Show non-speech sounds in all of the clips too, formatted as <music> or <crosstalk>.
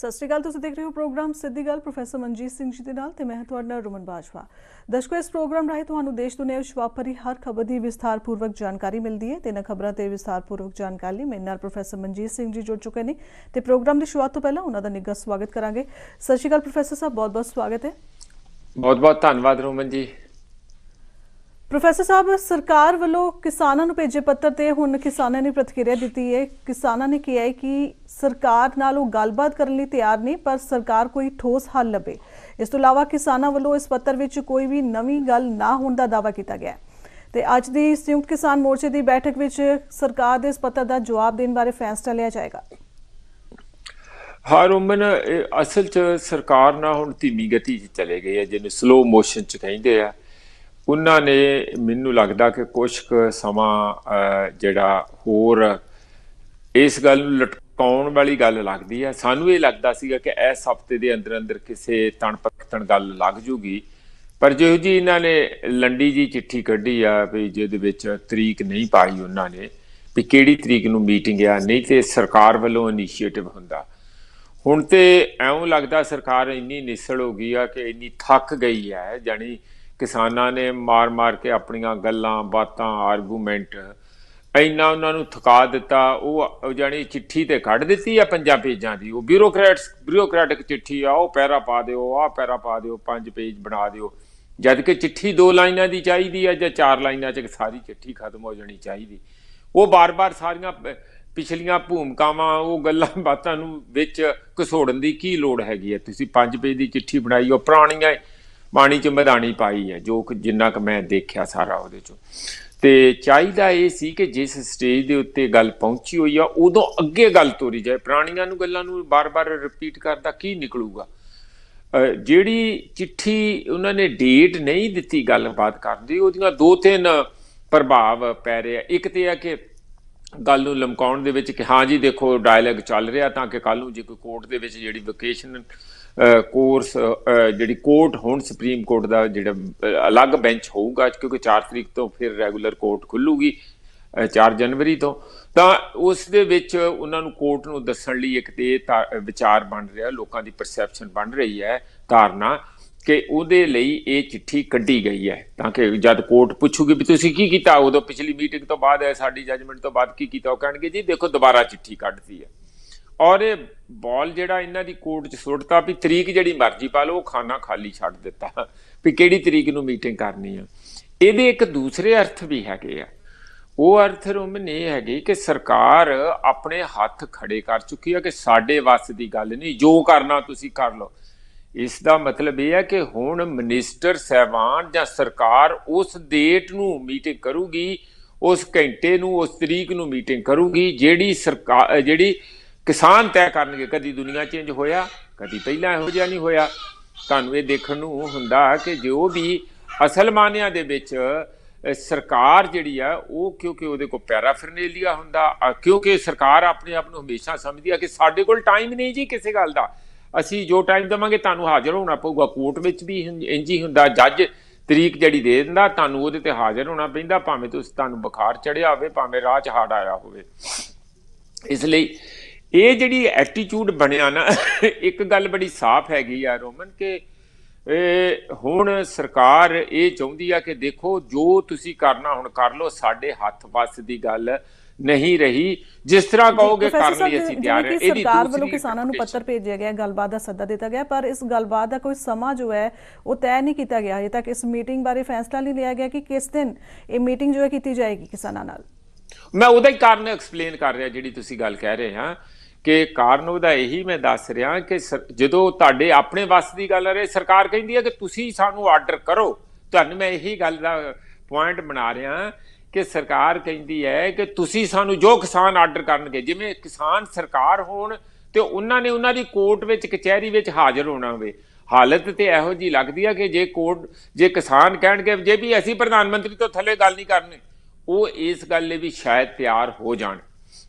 ਸਤਿ ਸ਼੍ਰੀ ਅਕਾਲ ਤੁਸੀਂ ਦੇਖ ਰਹੇ ਹੋ ਪ੍ਰੋਗਰਾਮ ਸਿੱਧੀ ਗੱਲ ਪ੍ਰੋਫੈਸਰ ਮਨਜੀਤ ਸਿੰਘ ਜੀ ਦੇ ਨਾਲ ਤੇ ਮੈਂ ਤੁਹਾਡਾ ਨਾਲ ਰਮਨ ਬਾਜਵਾ ਦਸ਼ਕੋ ਇਸ ਪ੍ਰੋਗਰਾਮ ਰਾਹੀਂ ਤੁਹਾਨੂੰ ਦੇਸ਼ ਦੁਨੀਆ ਵਿੱਚ ਵਾਪਰੀ ਹਰ ਖਬਰ ਦੀ ਵਿਸਥਾਰਪੂਰਵਕ ਜਾਣਕਾਰੀ ਮਿਲਦੀ ਹੈ ਤੇ ਇਹਨਾਂ ਖਬਰਾਂ ਤੇ ਵਿਸਥਾਰਪੂਰਵਕ ਜਾਣਕਾਰੀ ਲਈ ਮੇਰੇ ਨਾਲ ਪ੍ਰੋਫੈਸਰ ਮਨਜੀਤ ਸਿੰਘ ਜੀ ਜੁੜ ਚੁੱਕੇ ਨੇ ਤੇ ਪ੍ਰੋਗਰਾਮ ਦੀ ਸ਼ੁਰੂਆਤ ਤੋਂ ਪਹਿਲਾਂ ਉਹਨਾਂ ਦਾ ਨਿੱਘਾ ਸਵਾਗਤ ਕਰਾਂਗੇ ਸਤਿ ਸ਼੍ਰੀ ਅਕਾਲ ਪ੍ਰੋਫੈਸਰ ਸਾਹਿਬ ਬਹੁਤ-ਬਹੁਤ ਸਵਾਗਤ ਹੈ ਬਹੁਤ-ਬਹੁਤ ਧੰਨਵਾਦ ਰਮਨ ਜੀ ਪ੍ਰੋਫੈਸਰ ਸਾਹਿਬ ਸਰਕਾਰ ਵੱਲੋਂ ਕਿਸਾਨਾਂ ਨੂੰ ਭੇਜੇ ਪੱਤਰ ਤੇ ਹੁਣ ਕਿਸਾਨਾਂ ਨੇ ਪ੍ਰਤੀਕਿਰਿਆ ਦਿੱਤੀ ਹੈ ਕਿਸਾਨਾਂ ਨੇ ਕਿਹਾ ਹੈ ਕਿ ਸਰਕਾਰ ਨਾਲ ਉਹ ਗੱਲਬਾਤ ਕਰਨ ਲਈ ਤਿਆਰ ਨਹੀਂ ਪਰ ਸਰਕਾਰ ਕੋਈ ਠੋਸ ਹੱਲ ਲਵੇ ਇਸ ਤੋਂ ਇਲਾਵਾ ਕਿਸਾਨਾਂ ਵੱਲੋਂ ਇਸ ਪੱਤਰ ਵਿੱਚ ਕੋਈ ਵੀ ਨਵੀਂ ਗੱਲ ਨਾ ਹੋਣ ਦਾ ਦਾਅਵਾ ਕੀਤਾ ਗਿਆ ਤੇ ਅੱਜ ਦੀ ਸੰਯੁਕਤ ਕਿਸਾਨ ਮੋਰਚੇ ਦੀ ਬੈਠਕ ਵਿੱਚ ਸਰਕਾਰ ਦੇ ਇਸ ਪੱਤਰ ਦਾ ਜਵਾਬ ਦੇਣ ਬਾਰੇ ਫੈਸਲਾ ਲਿਆ ਜਾਏਗਾ ਹਾਂ ਰੋਮਨ ਅਸਲ 'ਚ ਸਰਕਾਰ ਨਾ ਹੁਣ ਧੀਮੀ ਗਤੀ 'ਚ ਚਲੇ ਗਈ ਹੈ ਜਿਹਨੂੰ ਸਲੋ ਮੋਸ਼ਨ 'ਚ ਕਹਿੰਦੇ ਆ ਉਹਨਾਂ ਨੇ ਮੈਨੂੰ ਲੱਗਦਾ ਕਿ ਕੁਝ ਕੁ ਸਮਾਂ ਜਿਹੜਾ ਹੋਰ ਇਸ ਗੱਲ ਨੂੰ ਲਟਕਾਉਣ ਵਾਲੀ ਗੱਲ ਲੱਗਦੀ ਹੈ ਸਾਨੂੰ ਇਹ ਲੱਗਦਾ ਸੀਗਾ ਕਿ ਇਸ ਹਫਤੇ ਦੇ ਅੰਦਰ ਅੰਦਰ ਕਿਸੇ ਤਣਪਤਣ ਗੱਲ ਲੱਗ ਜੂਗੀ ਪਰ ਜਿਹੋ ਜੀ ਇਹਨਾਂ ਨੇ ਲੰਡੀ ਜੀ ਚਿੱਠੀ ਕੱਢੀ ਆ ਵੀ ਜਿਹਦੇ ਵਿੱਚ ਤਰੀਕ ਨਹੀਂ ਪਾਈ ਉਹਨਾਂ ਨੇ ਵੀ ਕਿਹੜੀ ਤਰੀਕ ਨੂੰ ਮੀਟਿੰਗ ਆ ਨਹੀਂ ਤੇ ਸਰਕਾਰ ਵੱਲੋਂ ਇਨੀਸ਼ੀਏਟਿਵ ਹੁੰਦਾ ਹੁਣ ਤੇ ਐਉਂ ਲੱਗਦਾ ਸਰਕਾਰ ਇੰਨੀ ਨਿਸਲ ਹੋ ਗਈ ਆ ਕਿ ਇੰਨੀ ਥੱਕ ਗਈ ਹੈ ਜਾਨੀ ਕਿਸਾਨਾਂ ਨੇ ਮਾਰ-ਮਾਰ ਕੇ ਆਪਣੀਆਂ ਗੱਲਾਂ ਬਾਤਾਂ ਆਰਗੂਮੈਂਟ ਇੰਨਾ ਉਹਨਾਂ ਨੂੰ ਥਕਾ ਦਿੱਤਾ ਉਹ ਜਾਨੀ ਚਿੱਠੀ ਤੇ ਕੱਢ ਦਿੱਤੀ ਆ ਪੰਜਾਂ ਪੇਜਾਂ ਦੀ ਉਹ ਬਿਊਰੋਕਰੈਟਸ ਬਿਊਰੋਕਰੈਟਿਕ ਚਿੱਠੀ ਆ ਉਹ ਪੈਰਾ ਪਾ ਦਿਓ ਆ ਪੈਰਾ ਪਾ ਦਿਓ ਪੰਜ ਪੇਜ ਬਣਾ ਦਿਓ ਜਦ ਕਿ ਚਿੱਠੀ ਦੋ ਲਾਈਨਾਂ ਦੀ ਚਾਹੀਦੀ ਆ ਜਾਂ ਚਾਰ ਲਾਈਨਾਂ 'ਚ ਸਾਰੀ ਚਿੱਠੀ ਖਤਮ ਹੋ ਜਾਣੀ ਚਾਹੀਦੀ ਉਹ ਬਾਰ-ਬਾਰ ਸਾਰੀਆਂ ਪਿਛਲੀਆਂ ਭੂਮਿਕਾਵਾਂ ਉਹ ਗੱਲਾਂ ਬਾਤਾਂ ਨੂੰ ਵਿੱਚ ਘਸੋੜਨ ਦੀ ਕੀ ਲੋੜ ਹੈਗੀ ਹੈ ਤੁਸੀਂ ਪੰਜ ਪੇਜ ਦੀ ਚਿੱਠੀ ਬਣਾਈ ਉਹ ਪੁਰਾਣੀਆਂ ਬਾਣੀ 'ਚ ਮਧਾਣੀ ਪਾਈ ਹੈ ਜੋ ਜਿੰਨਾ ਕਿ ਮੈਂ ਦੇਖਿਆ ਸਾਰਾ ਉਹਦੇ ਚ ਤੇ ਚਾਹੀਦਾ ਇਹ ਸੀ ਕਿ ਜਿਸ ਸਟੇਜ ਦੇ ਉੱਤੇ ਗੱਲ ਪਹੁੰਚੀ ਹੋਈ ਆ ਉਦੋਂ ਅੱਗੇ ਗੱਲ ਤੋਰੀ ਜਾਏ ਪ੍ਰਾਣੀਆਂ ਨੂੰ ਗੱਲਾਂ ਨੂੰ ਬਾਰ-ਬਾਰ ਰਿਪੀਟ ਕਰਦਾ ਕੀ ਨਿਕਲੂਗਾ ਜਿਹੜੀ ਚਿੱਠੀ ਉਹਨਾਂ ਨੇ ਡੇਟ ਨਹੀਂ ਦਿੱਤੀ ਗੱਲਬਾਤ ਕਰਦੀ ਉਹਦੀਆਂ ਦੋ ਤਿੰਨ ਪ੍ਰਭਾਵ ਪੈ ਰਹੇ ਆ ਇੱਕ ਤੇ ਆ ਕਿ ਗੱਲ ਨੂੰ ਲਮਕਾਉਣ ਦੇ ਵਿੱਚ ਕਿ ਹਾਂ ਜੀ ਦੇਖੋ ਡਾਇਲੌਗ ਚੱਲ ਰਿਹਾ ਤਾਂ ਕਿ ਕੱਲ ਨੂੰ ਜੇ ਕੋਈ ਕੋਰਟ ਦੇ ਵਿੱਚ ਜਿਹੜੀ ਵਕੇਸ਼ਨ ਕੋਰਸ ਜਿਹੜੀ ਕੋਰਟ ਹੁਣ ਸੁਪਰੀਮ ਕੋਰਟ ਦਾ ਜਿਹੜਾ ਅਲੱਗ ਬੈਂਚ ਹੋਊਗਾ ਕਿਉਂਕਿ 4 ਤਰੀਕ ਤੋਂ ਫਿਰ ਰੈਗੂਲਰ ਕੋਰਟ ਖੁੱਲੂਗੀ 4 ਜਨਵਰੀ ਤੋਂ ਤਾਂ ਉਸ ਦੇ ਵਿੱਚ ਉਹਨਾਂ ਨੂੰ ਕੋਰਟ ਨੂੰ ਦੱਸਣ ਲਈ ਇੱਕ ਤੇ ਵਿਚਾਰ ਬਣ ਰਿਹਾ ਲੋਕਾਂ ਦੀ ਪਰਸੈਪਸ਼ਨ ਬਣ ਰਹੀ ਹੈ ਧਾਰਨਾ ਕਿ ਉਹਦੇ ਲਈ ਇਹ ਚਿੱਠੀ ਕੱਢੀ ਗਈ ਹੈ ਤਾਂ ਕਿ ਜਦ ਕੋਰਟ ਪੁੱਛੂਗੀ ਵੀ ਤੁਸੀਂ ਕੀ ਕੀਤਾ ਉਦੋਂ ਪਿਛਲੀ ਮੀਟਿੰਗ ਤੋਂ ਬਾਅਦ ਹੈ ਸਾਡੀ ਜੱਜਮੈਂਟ ਤੋਂ ਬਾਅਦ ਕੀ ਕੀਤਾ ਉਹ ਕਹਿਣਗੇ ਜੀ ਦੇਖੋ ਦੁਬਾਰਾ ਚਿੱਠੀ ਕੱਢਤੀ ਹੈ ਔਰ ਇਹ ਬਾਲ ਜਿਹੜਾ ਇਹਨਾਂ ਦੀ ਕੋਰਟ 'ਚ ਸੁੱਟਤਾ ਵੀ ਤਰੀਕ ਜਿਹੜੀ ਮਰਜ਼ੀ ਪਾ ਲਓ ਖਾਣਾ ਖਾਲੀ ਛੱਡ ਦਿੱਤਾ ਵੀ ਕਿਹੜੀ ਤਰੀਕ ਨੂੰ ਮੀਟਿੰਗ ਕਰਨੀ ਆ ਇਹਦੇ ਇੱਕ ਦੂਸਰੇ ਅਰਥ ਵੀ ਹੈਗੇ ਆ ਉਹ ਅਰਥ ਰੂਮ ਨੇ ਹੈਗੇ ਕਿ ਸਰਕਾਰ ਆਪਣੇ ਹੱਥ ਖੜੇ ਕਰ ਚੁੱਕੀ ਆ ਕਿ ਸਾਡੇ ਵੱਸ ਦੀ ਗੱਲ ਨਹੀਂ ਜੋ ਕਰਨਾ ਤੁਸੀਂ ਕਰ ਲਓ ਇਸ ਦਾ ਮਤਲਬ ਇਹ ਹੈ ਕਿ ਹੁਣ ਮਿਨਿਸਟਰ ਸਹਿਬਾਨ ਜਾਂ ਸਰਕਾਰ ਉਸ ਡੇਟ ਨੂੰ ਮੀਟਿੰਗ ਕਰੂਗੀ ਉਸ ਘੰਟੇ ਨੂੰ ਉਸ ਤਰੀਕ ਨੂੰ ਮੀਟਿੰਗ ਕਰੂਗੀ ਜਿਹੜੀ ਸਰਕਾਰ ਜਿਹੜੀ ਕਿਸਾਨ ਤੈਅ ਕਰਨਗੇ ਕਦੀ ਦੁਨੀਆ ਚੇਂਜ ਹੋਇਆ ਕਦੀ ਪਹਿਲਾਂ ਇਹੋ ਜਿਹਾ ਨਹੀਂ ਹੋਇਆ ਤੁਹਾਨੂੰ ਇਹ ਦੇਖਣ ਨੂੰ ਹੁੰਦਾ ਕਿ ਜੋ ਵੀ ਅਸਲ ਮਾਨਿਆਂ ਦੇ ਵਿੱਚ ਸਰਕਾਰ ਜਿਹੜੀ ਆ ਉਹ ਕਿਉਂਕਿ ਉਹਦੇ ਕੋਲ ਪੈਰਾ ਫਰਨੇਲੀਆ ਹੁੰਦਾ ਕਿਉਂਕਿ ਸਰਕਾਰ ਆਪਣੇ ਆਪ ਨੂੰ ਹਮੇਸ਼ਾ ਸਮਝਦੀ ਆ ਕਿ ਸਾਡੇ ਕੋਲ ਟਾਈਮ ਨਹੀਂ ਜੀ ਕਿਸੇ ਗੱਲ ਦਾ ਅਸੀਂ ਜੋ ਟਾਈਮ ਦਵਾਂਗੇ ਤੁਹਾਨੂੰ ਹਾਜ਼ਰ ਹੋਣਾ ਪਊਗਾ ਕੋਰਟ ਵਿੱਚ ਵੀ ਇੰਜ ਹੀ ਹੁੰਦਾ ਜੱਜ ਤਰੀਕ ਜਿਹੜੀ ਦੇ ਦਿੰਦਾ ਤੁਹਾਨੂੰ ਉਹਦੇ ਤੇ ਹਾਜ਼ਰ ਹੋਣਾ ਪੈਂਦਾ ਭਾਵੇਂ ਤੁਸੀਂ ਤੁਹਾਨੂੰ ਬੁਖਾਰ ਚੜਿਆ ਹੋਵੇ ਭਾਵੇਂ ਰਾਹ 'ਚ ਹੜ ਆਇਆ ਹੋਵੇ ਇਸ ਲਈ ਇਹ ਜਿਹੜੀ ਐਟੀਟਿਊਡ ਬਣਿਆ ਨਾ ਇੱਕ ਗੱਲ ਬੜੀ ਸਾਫ਼ ਹੈਗੀ ਆ ਰੋਮਨ ਕਿ ਹੁਣ ਸਰਕਾਰ ਇਹ ਚਾਹੁੰਦੀ ਆ ਕਿ ਦੇਖੋ ਜੋ ਤੁਸੀਂ ਕਰਨਾ ਹੁਣ ਕਰ ਲਓ ਸਾਡੇ ਹੱਥ ਪਾਸ ਦੀ ਗੱਲ ਨਹੀਂ ਰਹੀ ਜਿਸ ਤਰ੍ਹਾਂ ਕਹੋਗੇ ਕਰ ਲਈ ਅਸੀਂ ਤਿਆਰ ਹਾਂ ਇਹਦੀ ਸਰਕਾਰ ਵੱਲੋਂ ਕਿਸਾਨਾਂ ਨੂੰ ਪੱਤਰ ਭੇਜਿਆ ਗਿਆ ਗੱਲਬਾਤ ਦਾ ਸੱਦਾ ਦਿੱਤਾ ਗਿਆ ਪਰ ਇਸ ਗੱਲਬਾਤ ਦਾ ਕੋਈ ਸਮਾਂ ਜੋ ਹੈ ਉਹ ਤੈਅ ਨਹੀਂ ਕੀਤਾ ਗਿਆ ਹਜੇ ਤੱਕ ਇਸ ਮੀਟਿੰਗ ਬਾਰੇ ਫੈਸਲਾ ਨਹੀਂ ਲਿਆ ਗਿਆ ਕਿ ਕਿਸ ਦਿਨ ਇਹ ਮੀਟਿੰਗ ਜੋ ਹੈ ਕੀਤੀ ਜਾਏਗੀ ਕਿਸਾਨਾਂ ਨਾਲ ਮੈਂ ਉਹਦਾ ਹੀ ਕਾਰਨ ਐਕਸਪਲੇਨ ਕਰ ਰਿਹਾ ਜਿਹੜੀ ਤੁਸੀਂ ਗੱਲ ਕਹਿ ਰਹੇ ਹਾਂ ਕਿ ਕਾਰਨ ਉਹਦਾ ਇਹੀ ਮੈਂ ਦੱਸ ਰਿਹਾ ਕਿ ਜਦੋਂ ਤੁਹਾਡੇ ਆਪਣੇ ਵਸ ਦੀ ਗੱਲ ਰਹੇ ਸਰਕਾਰ ਕਹਿੰਦੀ ਹੈ ਕਿ ਤੁਸੀਂ ਸਾਨੂੰ ਆਰਡਰ ਕਰੋ ਤੁਹਾਨੂੰ ਮੈਂ ਇਹੀ ਗੱਲ ਦਾ ਪੁਆਇੰਟ ਬਣਾ ਰਿਹਾ ਕਿ ਸਰਕਾਰ ਕਹਿੰਦੀ ਹੈ ਕਿ ਤੁਸੀਂ ਸਾਨੂੰ ਜੋ ਕਿਸਾਨ ਆਰਡਰ ਕਰਨਗੇ ਜਿਵੇਂ ਕਿਸਾਨ ਸਰਕਾਰ ਹੋਣ ਤੇ ਉਹਨਾਂ ਨੇ ਉਹਨਾਂ ਦੀ ਕੋਰਟ ਵਿੱਚ ਕਚਹਿਰੀ ਵਿੱਚ ਹਾਜ਼ਰ ਹੋਣਾ ਹੋਵੇ ਹਾਲਤ ਤੇ ਇਹੋ ਜੀ ਲੱਗਦੀ ਆ ਕਿ ਜੇ ਕੋਰਟ ਜੇ ਕਿਸਾਨ ਕਹਿਣਗੇ ਜੇ ਵੀ ਅਸੀਂ ਪ੍ਰਧਾਨ ਮੰਤਰੀ ਤੋਂ ਥੱਲੇ ਗੱਲ ਨਹੀਂ ਕਰਨੀ ਉਹ ਇਸ ਗੱਲ ਲਈ ਵੀ ਸ਼ਾਇਦ ਤਿਆਰ ਹੋ ਜਾਣ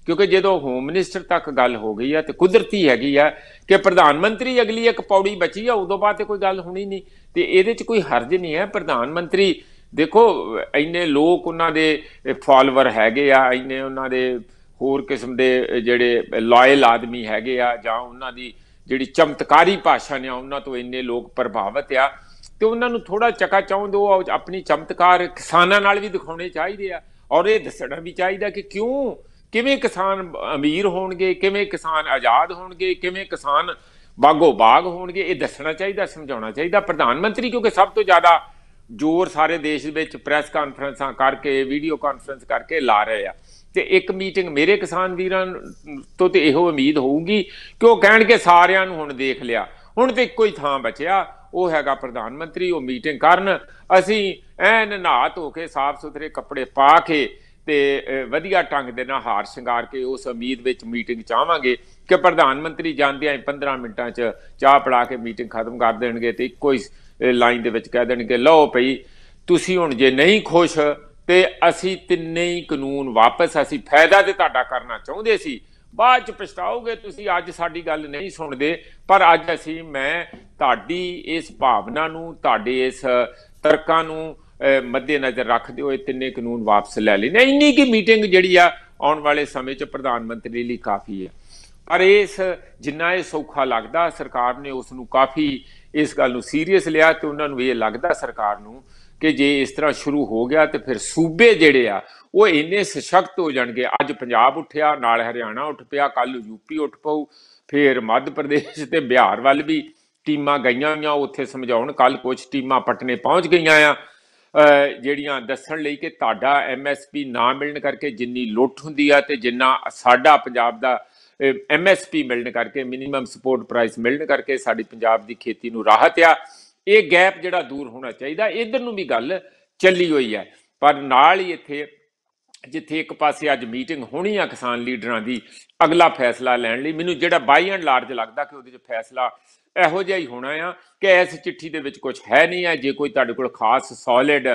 ਕਿਉਂਕਿ ਜਦੋਂ ਹੋਮ ਮਿਨਿਸਟਰ ਤੱਕ ਗੱਲ ਹੋ ਗਈ ਆ ਤੇ ਕੁਦਰਤੀ ਹੈਗੀ ਆ ਕਿ ਪ੍ਰਧਾਨ ਮੰਤਰੀ ਅਗਲੀ ਇੱਕ ਪੌੜੀ ਬਚੀ ਆ ਉਦੋਂ ਬਾਅਦ ਤੇ ਕੋਈ ਗੱਲ ਹੋਣੀ ਨਹੀਂ ਤੇ ਇਹਦੇ 'ਚ ਕੋਈ ਹਰਜ ਨਹੀਂ ਹੈ ਪ੍ਰਧਾਨ ਮੰਤਰੀ ਦੇਖੋ ਇੰਨੇ ਲੋਕ ਉਹਨਾਂ ਦੇ ਫਾਲੋਅਰ ਹੈਗੇ ਆ ਇੰਨੇ ਉਹਨਾਂ ਦੇ ਹੋਰ ਕਿਸਮ ਦੇ ਜਿਹੜੇ ਲਾਇਲ ਆਦਮੀ ਹੈਗੇ ਆ ਜਾਂ ਉਹਨਾਂ ਦੀ ਜਿਹੜੀ ਚਮਤਕਾਰੀ ਭਾਸ਼ਾ ਨੇ ਉਹਨਾਂ ਤੋਂ ਇੰਨੇ ਲੋਕ ਪ੍ਰਭਾਵਿਤ ਆ ਤੇ ਉਹਨਾਂ ਨੂੰ ਥੋੜਾ ਚੱਕਾ ਚਾਹੁੰਦੇ ਉਹ ਆਪਣੀ ਚਮਤਕਾਰ ਕਿਸਾਨਾਂ ਨਾਲ ਵੀ ਦਿਖਾਉਣੇ ਚਾਹੀਦੇ ਆ ਔਰ ਇਹ ਦੱਸਣਾ ਵੀ ਚਾਹੀਦਾ ਕਿ ਕਿਉਂ ਕਿਵੇਂ ਕਿਸਾਨ ਅਮੀਰ ਹੋਣਗੇ ਕਿਵੇਂ ਕਿਸਾਨ ਆਜ਼ਾਦ ਹੋਣਗੇ ਕਿਵੇਂ ਕਿਸਾਨ ਬਾਗੋ ਬਾਗ ਹੋਣਗੇ ਇਹ ਦੱਸਣਾ ਚਾਹੀਦਾ ਸਮਝਾਉਣਾ ਚਾਹੀਦਾ ਪ੍ਰਧਾਨ ਮੰਤਰੀ ਕਿਉਂਕਿ ਸਭ ਤੋਂ ਜ਼ਿਆਦਾ ਜ਼ੋਰ ਸਾਰੇ ਦੇਸ਼ ਵਿੱਚ ਪ੍ਰੈਸ ਕਾਨਫਰੰਸਾਂ ਕਰਕੇ ਵੀਡੀਓ ਕਾਨਫਰੰਸ ਕਰਕੇ ਲਾ ਰਹੇ ਆ ਤੇ ਇੱਕ ਮੀਟਿੰਗ ਮੇਰੇ ਕਿਸਾਨ ਵੀਰਾਂ ਤੋਂ ਤੇ ਇਹੋ ਉਮੀਦ ਹੋਊਗੀ ਕਿ ਉਹ ਕਹਿਣਗੇ ਸਾਰਿਆਂ ਨੂੰ ਹੁਣ ਦੇਖ ਲਿਆ ਹੁਣ ਤੇ ਇੱਕੋ ਹੀ ਥਾਂ ਬਚਿਆ ਉਹ ਹੈਗਾ ਪ੍ਰਧਾਨ ਮੰਤਰੀ ਉਹ ਮੀਟਿੰਗ ਕਰਨ ਅਸੀਂ ਐਨ ਨਹਾ ਹੋ ਕੇ ਸਾਫ਼ ਸੁਥਰੇ ਕੱਪੜੇ ਪਾ ਕੇ ਤੇ ਵਧੀਆ ਢੰਗ ਦੇ ਨਾਲ ਹਾਰ ਸ਼ਿੰਗਾਰ ਕੇ ਉਸ ਉਮੀਦ ਵਿੱਚ ਮੀਟਿੰਗ ਚਾਹਾਂਗੇ ਕਿ ਪ੍ਰਧਾਨ ਮੰਤਰੀ ਜਾਂਦਿਆਂ 15 ਮਿੰਟਾਂ 'ਚ ਚਾਹ ਪੜਾ ਕੇ ਮੀਟਿੰਗ ਖਤਮ ਕਰ ਦੇਣਗੇ ਤੇ ਇੱਕੋ ਹੀ ਲਾਈਨ ਦੇ ਵਿੱਚ ਕਹਿ ਦੇਣਗੇ ਲਓ ਭਈ ਤੁਸੀਂ ਹੁਣ ਜੇ ਨਹੀਂ ਖੁਸ਼ ਤੇ ਅਸੀਂ ਤਿੰਨੇ ਹੀ ਕਾਨੂੰਨ ਵਾਪਸ ਅਸੀਂ ਫਾਇਦਾ ਤੇ ਤੁਹਾਡਾ ਕਰਨਾ ਚਾਹੁੰਦੇ ਸੀ ਬਾਅਦ ਚ ਪਛਤਾਓਗੇ ਤੁਸੀਂ ਅੱਜ ਸਾਡੀ ਗੱਲ ਨਹੀਂ ਸੁਣਦੇ ਪਰ ਅੱਜ ਅਸੀਂ ਮੈਂ ਤੁਹਾਡੀ ਇਸ ਭਾਵਨਾ ਨੂੰ ਤੁਹਾਡੇ ਇਸ ਤਰਕਾਂ ਨੂੰ ਮੱਦੇ ਨਜ਼ਰ ਰੱਖਦੇ ਹੋਏ ਤਿੰਨੇ ਕਾਨੂੰਨ ਵਾਪਸ ਲੈ ਲਏ ਨੇ ਇੰਨੀ ਕੀ ਮੀਟਿੰਗ ਜਿਹੜੀ ਆ ਆਉਣ ਵਾਲੇ ਸਮੇਂ 'ਚ ਪ੍ਰਧਾਨ ਮੰਤਰੀ ਲਈ ਕਾਫੀ ਹੈ ਪਰ ਇਸ ਜਿੰਨਾ ਇਹ ਸੌਖਾ ਲੱਗਦਾ ਸਰਕਾਰ ਨੇ ਉਸ ਨੂੰ ਕਾਫੀ ਇਸ ਗੱਲ ਨੂੰ ਸੀਰੀਅਸ ਲਿਆ ਤੇ ਉਹਨਾਂ ਨੂੰ ਇਹ ਲੱਗਦਾ ਸਰਕਾਰ ਨੂੰ ਕਿ ਜੇ ਇਸ ਤਰ੍ਹਾਂ ਸ਼ੁਰੂ ਹੋ ਗਿਆ ਤੇ ਫਿਰ ਸੂਬੇ ਜਿਹੜੇ ਆ ਉਹ ਇੰਨੇ ਸਸ਼ਕਤ ਹੋ ਜਾਣਗੇ ਅੱਜ ਪੰਜਾਬ ਉੱਠਿਆ ਨਾਲ ਹਰਿਆਣਾ ਉੱਠ ਪਿਆ ਕੱਲ ਯੂਪੀ ਉੱਠ ਪਊ ਫਿਰ ਮੱਧ ਪ੍ਰਦੇਸ਼ ਤੇ ਬਿਹਾਰ ਵੱਲ ਵੀ ਟੀਮਾਂ ਗਈਆਂ ਹੋਈਆਂ ਉੱਥੇ ਸਮਝਾਉਣ ਕੱਲ ਕੁਝ ਟੀਮਾਂ ਪਟਨੇ ਪਹੁੰਚ ਗਈਆਂ ਆ ਜਿਹੜੀਆਂ ਦੱਸਣ ਲਈ ਕਿ ਤੁਹਾਡਾ ਐਮਐਸਪੀ ਨਾ ਮਿਲਣ ਕਰਕੇ ਜਿੰਨੀ ਲੁੱਟ ਹੁੰਦੀ ਆ ਤੇ ਜਿੰਨਾ ਸਾਡਾ ਪੰਜਾਬ ਦਾ ਐਮਐਸਪੀ ਮਿਲਣ ਕਰਕੇ ਮਿਨੀਮਮ ਸਪੋਰਟ ਪ੍ਰਾਈਸ ਮਿਲਣ ਕਰਕੇ ਸਾਡੀ ਪੰਜਾਬ ਦੀ ਖੇਤੀ ਨੂੰ ਰਾਹਤ ਆ ਇਹ ਗੈਪ ਜਿਹੜਾ ਦੂਰ ਹੋਣਾ ਚਾਹੀਦਾ ਇਧਰ ਨੂੰ ਵੀ ਗੱਲ ਚੱਲੀ ਹੋਈ ਹੈ ਪਰ ਨਾਲ ਹੀ ਇੱਥੇ ਜਿੱਥੇ ਇੱਕ ਪਾਸੇ ਅੱਜ ਮੀਟਿੰਗ ਹੋਣੀ ਆ ਕਿਸਾਨ ਲੀਡਰਾਂ ਦੀ ਅਗਲਾ ਫੈਸਲਾ ਲੈਣ ਲਈ ਮੈਨੂੰ ਜਿਹੜਾ ਬਾਈ ਐਂਡ ਲਾਰਜ ਲੱਗਦਾ ਕਿ ਉਹਦੇ ਚ ਫੈਸਲਾ ਇਹੋ ਜਿਹਾ ਹੀ ਹੋਣਾ ਆ ਕਿ ਇਸ ਚਿੱਠੀ ਦੇ ਵਿੱਚ ਕੁਝ ਹੈ ਨਹੀਂ ਹੈ ਜੇ ਕੋਈ ਤੁਹਾਡੇ ਕੋਲ ਖਾਸ ਸੋਲਿਡ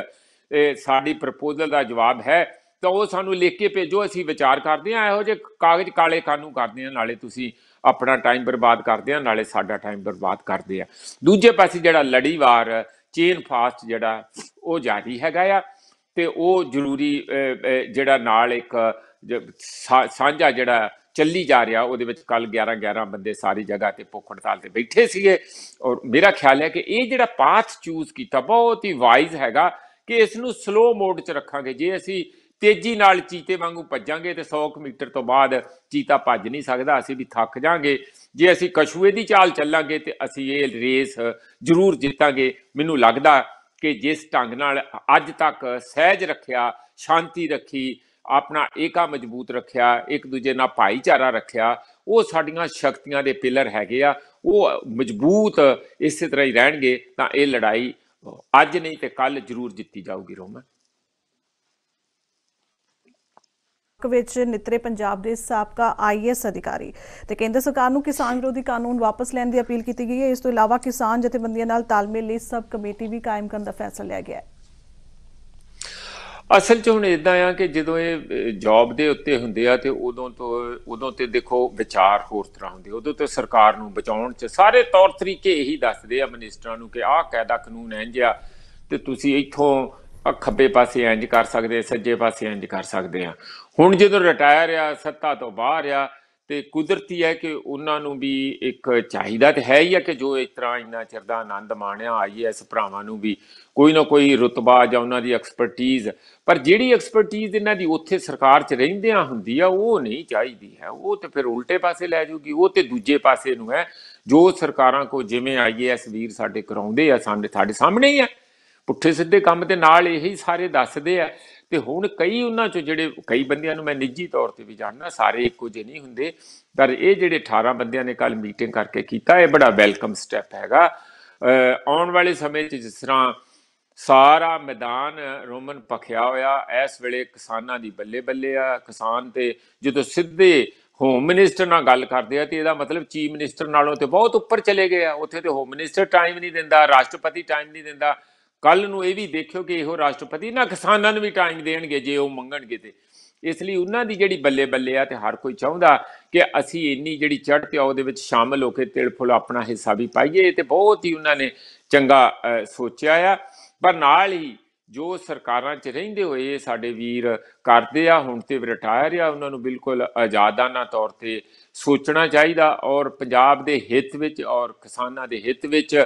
ਸਾਡੀ ਪ੍ਰਪੋਜ਼ਲ ਦਾ ਜਵਾਬ ਹੈ ਤਾਂ ਉਹ ਸਾਨੂੰ ਲਿਖ ਕੇ ਭੇਜੋ ਅਸੀਂ ਵਿਚਾਰ ਕਰਦੇ ਆ ਇਹੋ ਜਿਹੇ ਕਾਗਜ਼ ਕਾਲੇ ਕਾਨੂੰ ਕਰਦੇ ਆ ਨਾਲੇ ਤੁਸੀਂ ਆਪਣਾ ਟਾਈਮ ਬਰਬਾਦ ਕਰਦੇ ਆ ਨਾਲੇ ਸਾਡਾ ਟਾਈਮ ਬਰਬਾਦ ਕਰਦੇ ਆ ਦੂਜੇ ਪਾਸੇ ਜਿਹੜਾ ਲੜੀਵਾਰ ਚੇਨ ਫਾਸਟ ਜਿਹੜਾ ਉਹ ਜਾਰੀ ਹੈਗਾ ਆ ਤੇ ਉਹ ਜ਼ਰੂਰੀ ਜਿਹੜਾ ਨਾਲ ਇੱਕ ਸਾਂਝਾ ਜਿਹੜਾ ਚੱਲੀ ਜਾ ਰਿਹਾ ਉਹਦੇ ਵਿੱਚ ਕੱਲ 11 11 ਬੰਦੇ ਸਾਰੀ ਜਗ੍ਹਾ ਤੇ ਭੁੱਖ ਹੜਤਾਲ ਤੇ ਬੈਠੇ ਸੀਗੇ ਔਰ ਮੇਰਾ ਖਿਆਲ ਹੈ ਕਿ ਇਹ ਜਿਹੜਾ ਪਾਥ ਚੂਜ਼ ਕੀਤਾ ਬਹੁਤ ਹੀ ਵਾਈਜ਼ ਹੈਗਾ ਕਿ ਇਸ ਨੂੰ ਸਲੋ ਮੋਡ 'ਚ ਰੱਖਾਂਗੇ ਜੇ ਅਸੀਂ ਤੇਜ਼ੀ ਨਾਲ ਚੀਤੇ ਵਾਂਗੂ ਭੱਜਾਂਗੇ ਤੇ 100 ਮੀਟਰ ਤੋਂ ਬਾਅਦ ਚੀਤਾ ਭੱਜ ਨਹੀਂ ਸਕਦਾ ਅਸੀਂ ਵੀ ਥੱਕ ਜਾਾਂਗੇ ਜੇ ਅਸੀਂ ਕਸ਼ੂਏ ਦੀ ਚਾਲ ਚੱਲਾਂਗੇ ਤੇ ਅਸੀਂ ਇਹ ਰੇਸ ਜ਼ਰੂਰ ਜਿੱਤਾਂਗੇ ਮੈਨੂੰ ਲੱਗਦਾ ਕਿ ਜਿਸ ਢੰਗ ਨਾਲ ਅੱਜ ਤੱਕ ਸਹਿਜ ਰੱਖਿਆ ਸ਼ਾਂਤੀ ਰੱਖੀ ਆਪਣਾ ਏਕਾ ਮਜ਼ਬੂਤ ਰੱਖਿਆ ਇੱਕ ਦੂਜੇ ਨਾਲ ਭਾਈਚਾਰਾ ਰੱਖਿਆ ਉਹ ਸਾਡੀਆਂ ਸ਼ਕਤੀਆਂ ਦੇ ਪਿਲਰ ਹੈਗੇ ਆ ਉਹ ਮਜ਼ਬੂਤ ਇਸੇ ਤਰ੍ਹਾਂ ਹੀ ਰਹਿਣਗੇ ਤਾਂ ਇਹ ਲੜਾਈ ਅੱਜ ਨਹੀਂ ਤੇ ਕੱਲ ਜ਼ਰੂਰ ਜਿੱਤੀ ਜਾਊਗੀ ਰੋਮਨ ਵਿੱਚ ਨਿਤਰੇ ਪੰਜਾਬ ਦੇ ਸਾਬਕਾ ਆਈਐਸ ਅਧਿਕਾਰੀ ਤੇ ਕੇਂਦਰ ਸਰਕਾਰ ਨੂੰ ਕਿਸਾਨ ਵਿਰੋਧੀ ਕਾਨੂੰਨ ਵਾਪਸ ਲੈਣ ਦੀ ਅਪੀਲ ਕੀਤੀ ਗਈ ਹੈ ਇਸ ਤੋਂ ਇਲਾਵਾ ਕਿਸਾਨ ਜਥੇਬੰਦੀਆਂ ਨਾਲ ਤਾਲਮੇਲ ਲਈ ਸਬ ਕਮੇਟੀ ਵੀ ਕਾਇਮ ਕਰਨ ਦਾ ਫੈਸਲਾ ਲਿਆ ਗਿਆ ਹੈ ਅਸਲ 'ਚ ਹੁਣ ਇਦਾਂ ਆ ਕਿ ਜਦੋਂ ਇਹ ਜੌਬ ਦੇ ਉੱਤੇ ਹੁੰਦੇ ਆ ਤੇ ਉਦੋਂ ਤੋਂ ਉਦੋਂ ਤੇ ਦੇਖੋ ਵਿਚਾਰ ਹੋਰ ਤਰ੍ਹਾਂ ਹੁੰਦੇ ਉਦੋਂ ਤੇ ਸਰਕਾਰ ਨੂੰ ਬਚਾਉਣ 'ਚ ਸਾਰੇ ਤੌਰ ਤਰੀਕੇ ਇਹੀ ਦੱਸਦੇ ਆ ਮਿਨਿਸਟਰਾਂ ਨੂੰ ਕਿ ਆਹ ਕਾਇਦਾ ਕਾਨੂੰਨ ਇੰਜ ਆ ਤੇ ਤੁਸੀਂ ਇੱਥੋਂ ਖੱਬੇ ਪਾਸੇ ਇੰਜ ਕਰ ਸਕਦੇ ਸੱਜੇ ਪਾਸੇ ਇੰਜ ਕਰ ਸਕਦੇ ਆ ਹੁਣ ਜਦੋਂ ਰਿਟਾਇਰ ਆ ਸੱਤਾ ਤੋਂ ਬਾਹਰ ਆ ਤੇ ਕੁਦਰਤੀ ਹੈ ਕਿ ਉਹਨਾਂ ਨੂੰ ਵੀ ਇੱਕ ਚਾਹੀਦਾ ਤੇ ਹੈ ਹੀ ਹੈ ਕਿ ਜੋ ਇਸ ਤਰ੍ਹਾਂ ਇੰਨਾ ਚਿਰ ਦਾ ਆਨੰਦ ਮਾਣਿਆ ਆਈਐਸ ਭਰਾਵਾਂ ਨੂੰ ਵੀ ਕੋਈ ਨਾ ਕੋਈ ਰਤਬਾ ਜਾਂ ਉਹਨਾਂ ਦੀ ਐਕਸਪਰਟੀਜ਼ ਪਰ ਜਿਹੜੀ ਐਕਸਪਰਟੀਜ਼ ਇਹਨਾਂ ਦੀ ਉੱਥੇ ਸਰਕਾਰ 'ਚ ਰਹਿੰਦਿਆਂ ਹੁੰਦੀ ਆ ਉਹ ਨਹੀਂ ਚਾਹੀਦੀ ਹੈ ਉਹ ਤੇ ਫਿਰ ਉਲਟੇ ਪਾਸੇ ਲੈ ਜੂਗੀ ਉਹ ਤੇ ਦੂਜੇ ਪਾਸੇ ਨੂੰ ਹੈ ਜੋ ਸਰਕਾਰਾਂ ਕੋ ਜਿਵੇਂ ਆਈਐਸ ਵੀਰ ਸਾਡੇ ਕਰਾਉਂਦੇ ਆ ਸਾਡੇ ਸਾਡੇ ਸਾਹਮਣੇ ਹੀ ਆ ਪੁੱਠੇ ਸਿੱਧੇ ਕੰਮ ਤੇ ਨਾਲ ਇਹੀ ਸਾਰੇ ਦੱਸਦੇ ਆ ਤੇ ਹੁਣ ਕਈ ਉਹਨਾਂ ਚੋਂ ਜਿਹੜੇ ਕਈ ਬੰਦਿਆਂ ਨੂੰ ਮੈਂ ਨਿੱਜੀ ਤੌਰ ਤੇ ਵੀ ਜਾਣਦਾ ਸਾਰੇ ਇੱਕੋ ਜਿਹੇ ਨਹੀਂ ਹੁੰਦੇ ਪਰ ਇਹ ਜਿਹੜੇ 18 ਬੰਦਿਆਂ ਨੇ ਕੱਲ ਮੀਟਿੰਗ ਕਰਕੇ ਕੀਤਾ ਇਹ ਬੜਾ ਵੈਲਕਮ ਸਟੈਪ ਹੈਗਾ ਆਉਣ ਵਾਲੇ ਸਮੇਂ 'ਚ ਜਿਸ ਤਰ੍ਹਾਂ ਸਾਰਾ ਮੈਦਾਨ ਰੋਮਨ ਪਖਿਆ ਹੋਇਆ ਇਸ ਵੇਲੇ ਕਿਸਾਨਾਂ ਦੀ ਬੱਲੇ ਬੱਲੇ ਆ ਕਿਸਾਨ ਤੇ ਜਦੋਂ ਸਿੱਧੇ ਹੋਮ ਮਿਨਿਸਟਰ ਨਾਲ ਗੱਲ ਕਰਦੇ ਆ ਤੇ ਇਹਦਾ ਮਤਲਬ ਚੀਫ ਮਿਨਿਸਟਰ ਨਾਲੋਂ ਤੇ ਬਹੁਤ ਉੱਪਰ ਚਲੇ ਗਏ ਆ ਉੱਥੇ ਤੇ ਹੋਮ ਮਿਨਿਸਟਰ ਟਾਈਮ ਨਹੀਂ ਦਿੰਦਾ ਰਾਸ਼ਟਰਪਤੀ ਟਾਈਮ ਨਹੀਂ ਦਿੰਦਾ ਕੱਲ ਨੂੰ ਇਹ ਵੀ ਦੇਖਿਓ ਕਿ ਇਹੋ ਰਾਸ਼ਟਰਪਤੀ ਨਾ ਕਿਸਾਨਾਂ ਨੂੰ ਵੀ ਟਾਈਮ ਦੇਣਗੇ ਜੇ ਉਹ ਮੰਗਣਗੇ ਤੇ ਇਸ ਲਈ ਉਹਨਾਂ ਦੀ ਜਿਹੜੀ ਬੱਲੇ ਬੱਲੇ ਆ ਤੇ ਹਰ ਕੋਈ ਚਾਹੁੰਦਾ ਕਿ ਅਸੀਂ ਇੰਨੀ ਜਿਹੜੀ ਚੜ੍ਹ ਪਿਆਉ ਦੇ ਵਿੱਚ ਸ਼ਾਮਲ ਹੋ ਕੇ ਤਿਲ ਫੁੱਲ ਆਪਣਾ ਹਿੱਸਾ ਵੀ ਪਾਈਏ ਤੇ ਬਹੁਤ ਹੀ ਉਹਨਾਂ ਨੇ ਚੰਗਾ ਸੋਚਿਆ ਆ ਪਰ ਨਾਲ ਹੀ ਜੋ ਸਰਕਾਰਾਂ 'ਚ ਰਹਿੰਦੇ ਹੋਏ ਸਾਡੇ ਵੀਰ ਕਰਦੇ ਆ ਹੁਣ ਤੇ ਰਿਟਾਇਰ ਆ ਉਹਨਾਂ ਨੂੰ ਬਿਲਕੁਲ ਆਜ਼ਾਦਾਨਾ ਤੌਰ ਤੇ ਸੋਚਣਾ ਚਾਹੀਦਾ ਔਰ ਪੰਜਾਬ ਦੇ ਹਿੱਤ ਵਿੱਚ ਔਰ ਕਿਸਾਨਾਂ ਦੇ ਹਿੱਤ ਵਿੱਚ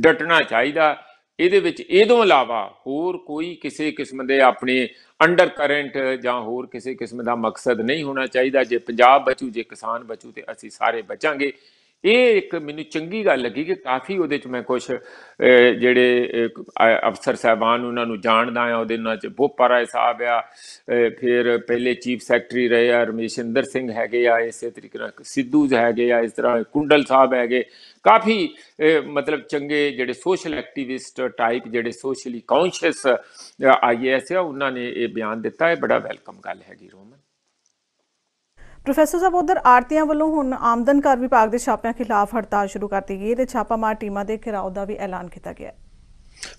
ਡਟਣਾ ਚਾਹੀਦਾ ਇਹਦੇ ਵਿੱਚ ਇਹਦੋਂ ਇਲਾਵਾ ਹੋਰ ਕੋਈ ਕਿਸੇ ਕਿਸਮ ਦੇ ਆਪਣੇ ਅੰਡਰ ਕਰੰਟ ਜਾਂ ਹੋਰ ਕਿਸੇ ਕਿਸਮ ਦਾ ਮਕਸਦ ਨਹੀਂ ਹੋਣਾ ਚਾਹੀਦਾ ਜੇ ਪੰਜਾਬ ਬਚੂ ਜੇ ਕਿਸਾਨ ਬਚੂ ਤੇ ਅਸੀਂ ਸਾਰੇ ਬਚਾਂਗੇ ਇਹ ਇੱਕ ਮੈਨੂੰ ਚੰਗੀ ਗੱਲ ਲੱਗੀ ਕਿ ਕਾਫੀ ਉਹਦੇ ਚ ਮੈਂ ਕੁਝ ਜਿਹੜੇ ਅਫਸਰ ਸਹਿਬਾਨ ਉਹਨਾਂ ਨੂੰ ਜਾਣਦਾ ਆ ਉਹਦੇ ਨਾਲ ਚ ਬੋਪਰਾਏ ਸਾਹਿਬ ਆ ਫਿਰ ਪਹਿਲੇ ਚੀਫ ਸੈਕਟਰੀ ਰਹੇ ਆ ਰਮੇਸ਼ਿੰਦਰ ਸਿੰਘ ਹੈਗੇ ਆ ਇਸੇ ਤਰੀਕੇ ਨਾਲ ਸਿੱਧੂ ਹੈਗੇ ਆ ਇਸ ਤਰ੍ਹਾਂ ਕੁੰਡਲ ਸਾਹਿਬ ਹੈਗੇ ਕਾਫੀ ਮਤਲਬ ਚੰਗੇ ਜਿਹੜੇ ਸੋਸ਼ਲ ਐਕਟਿਵਿਸਟ ਟਾਈਪ ਜਿਹੜੇ ਸੋਸ਼ਲੀ ਕੌਂਸ਼ੀਅਸ ਆਈਐਸ ਆ ਉਹਨਾਂ ਨੇ ਇਹ ਬਿਆਨ ਦਿੱਤਾ ਹੈ ਬੜਾ ਵੈਲਕਮ ਗੱਲ ਹੈਗੀ ਰੋਮਨ ਪ੍ਰੋਫੈਸਰ ਸਾਹਿਬ ਉਧਰ ਆਰਤੀਆਂ ਵੱਲੋਂ ਹੁਣ ਆਮਦਨ ਕਰ ਵਿਭਾਗ ਦੇ ਛਾਪਿਆਂ ਖਿਲਾਫ ਹੜਤਾਲ ਸ਼ੁਰੂ ਕਰਤੀ ਗਈ ਤੇ ਤੇ ਛਾਪਾਮਾਰ ਟੀਮਾਂ ਦੇ ਘਿਰਾਓ ਦਾ ਵੀ ਐਲਾਨ ਕੀਤਾ ਗਿਆ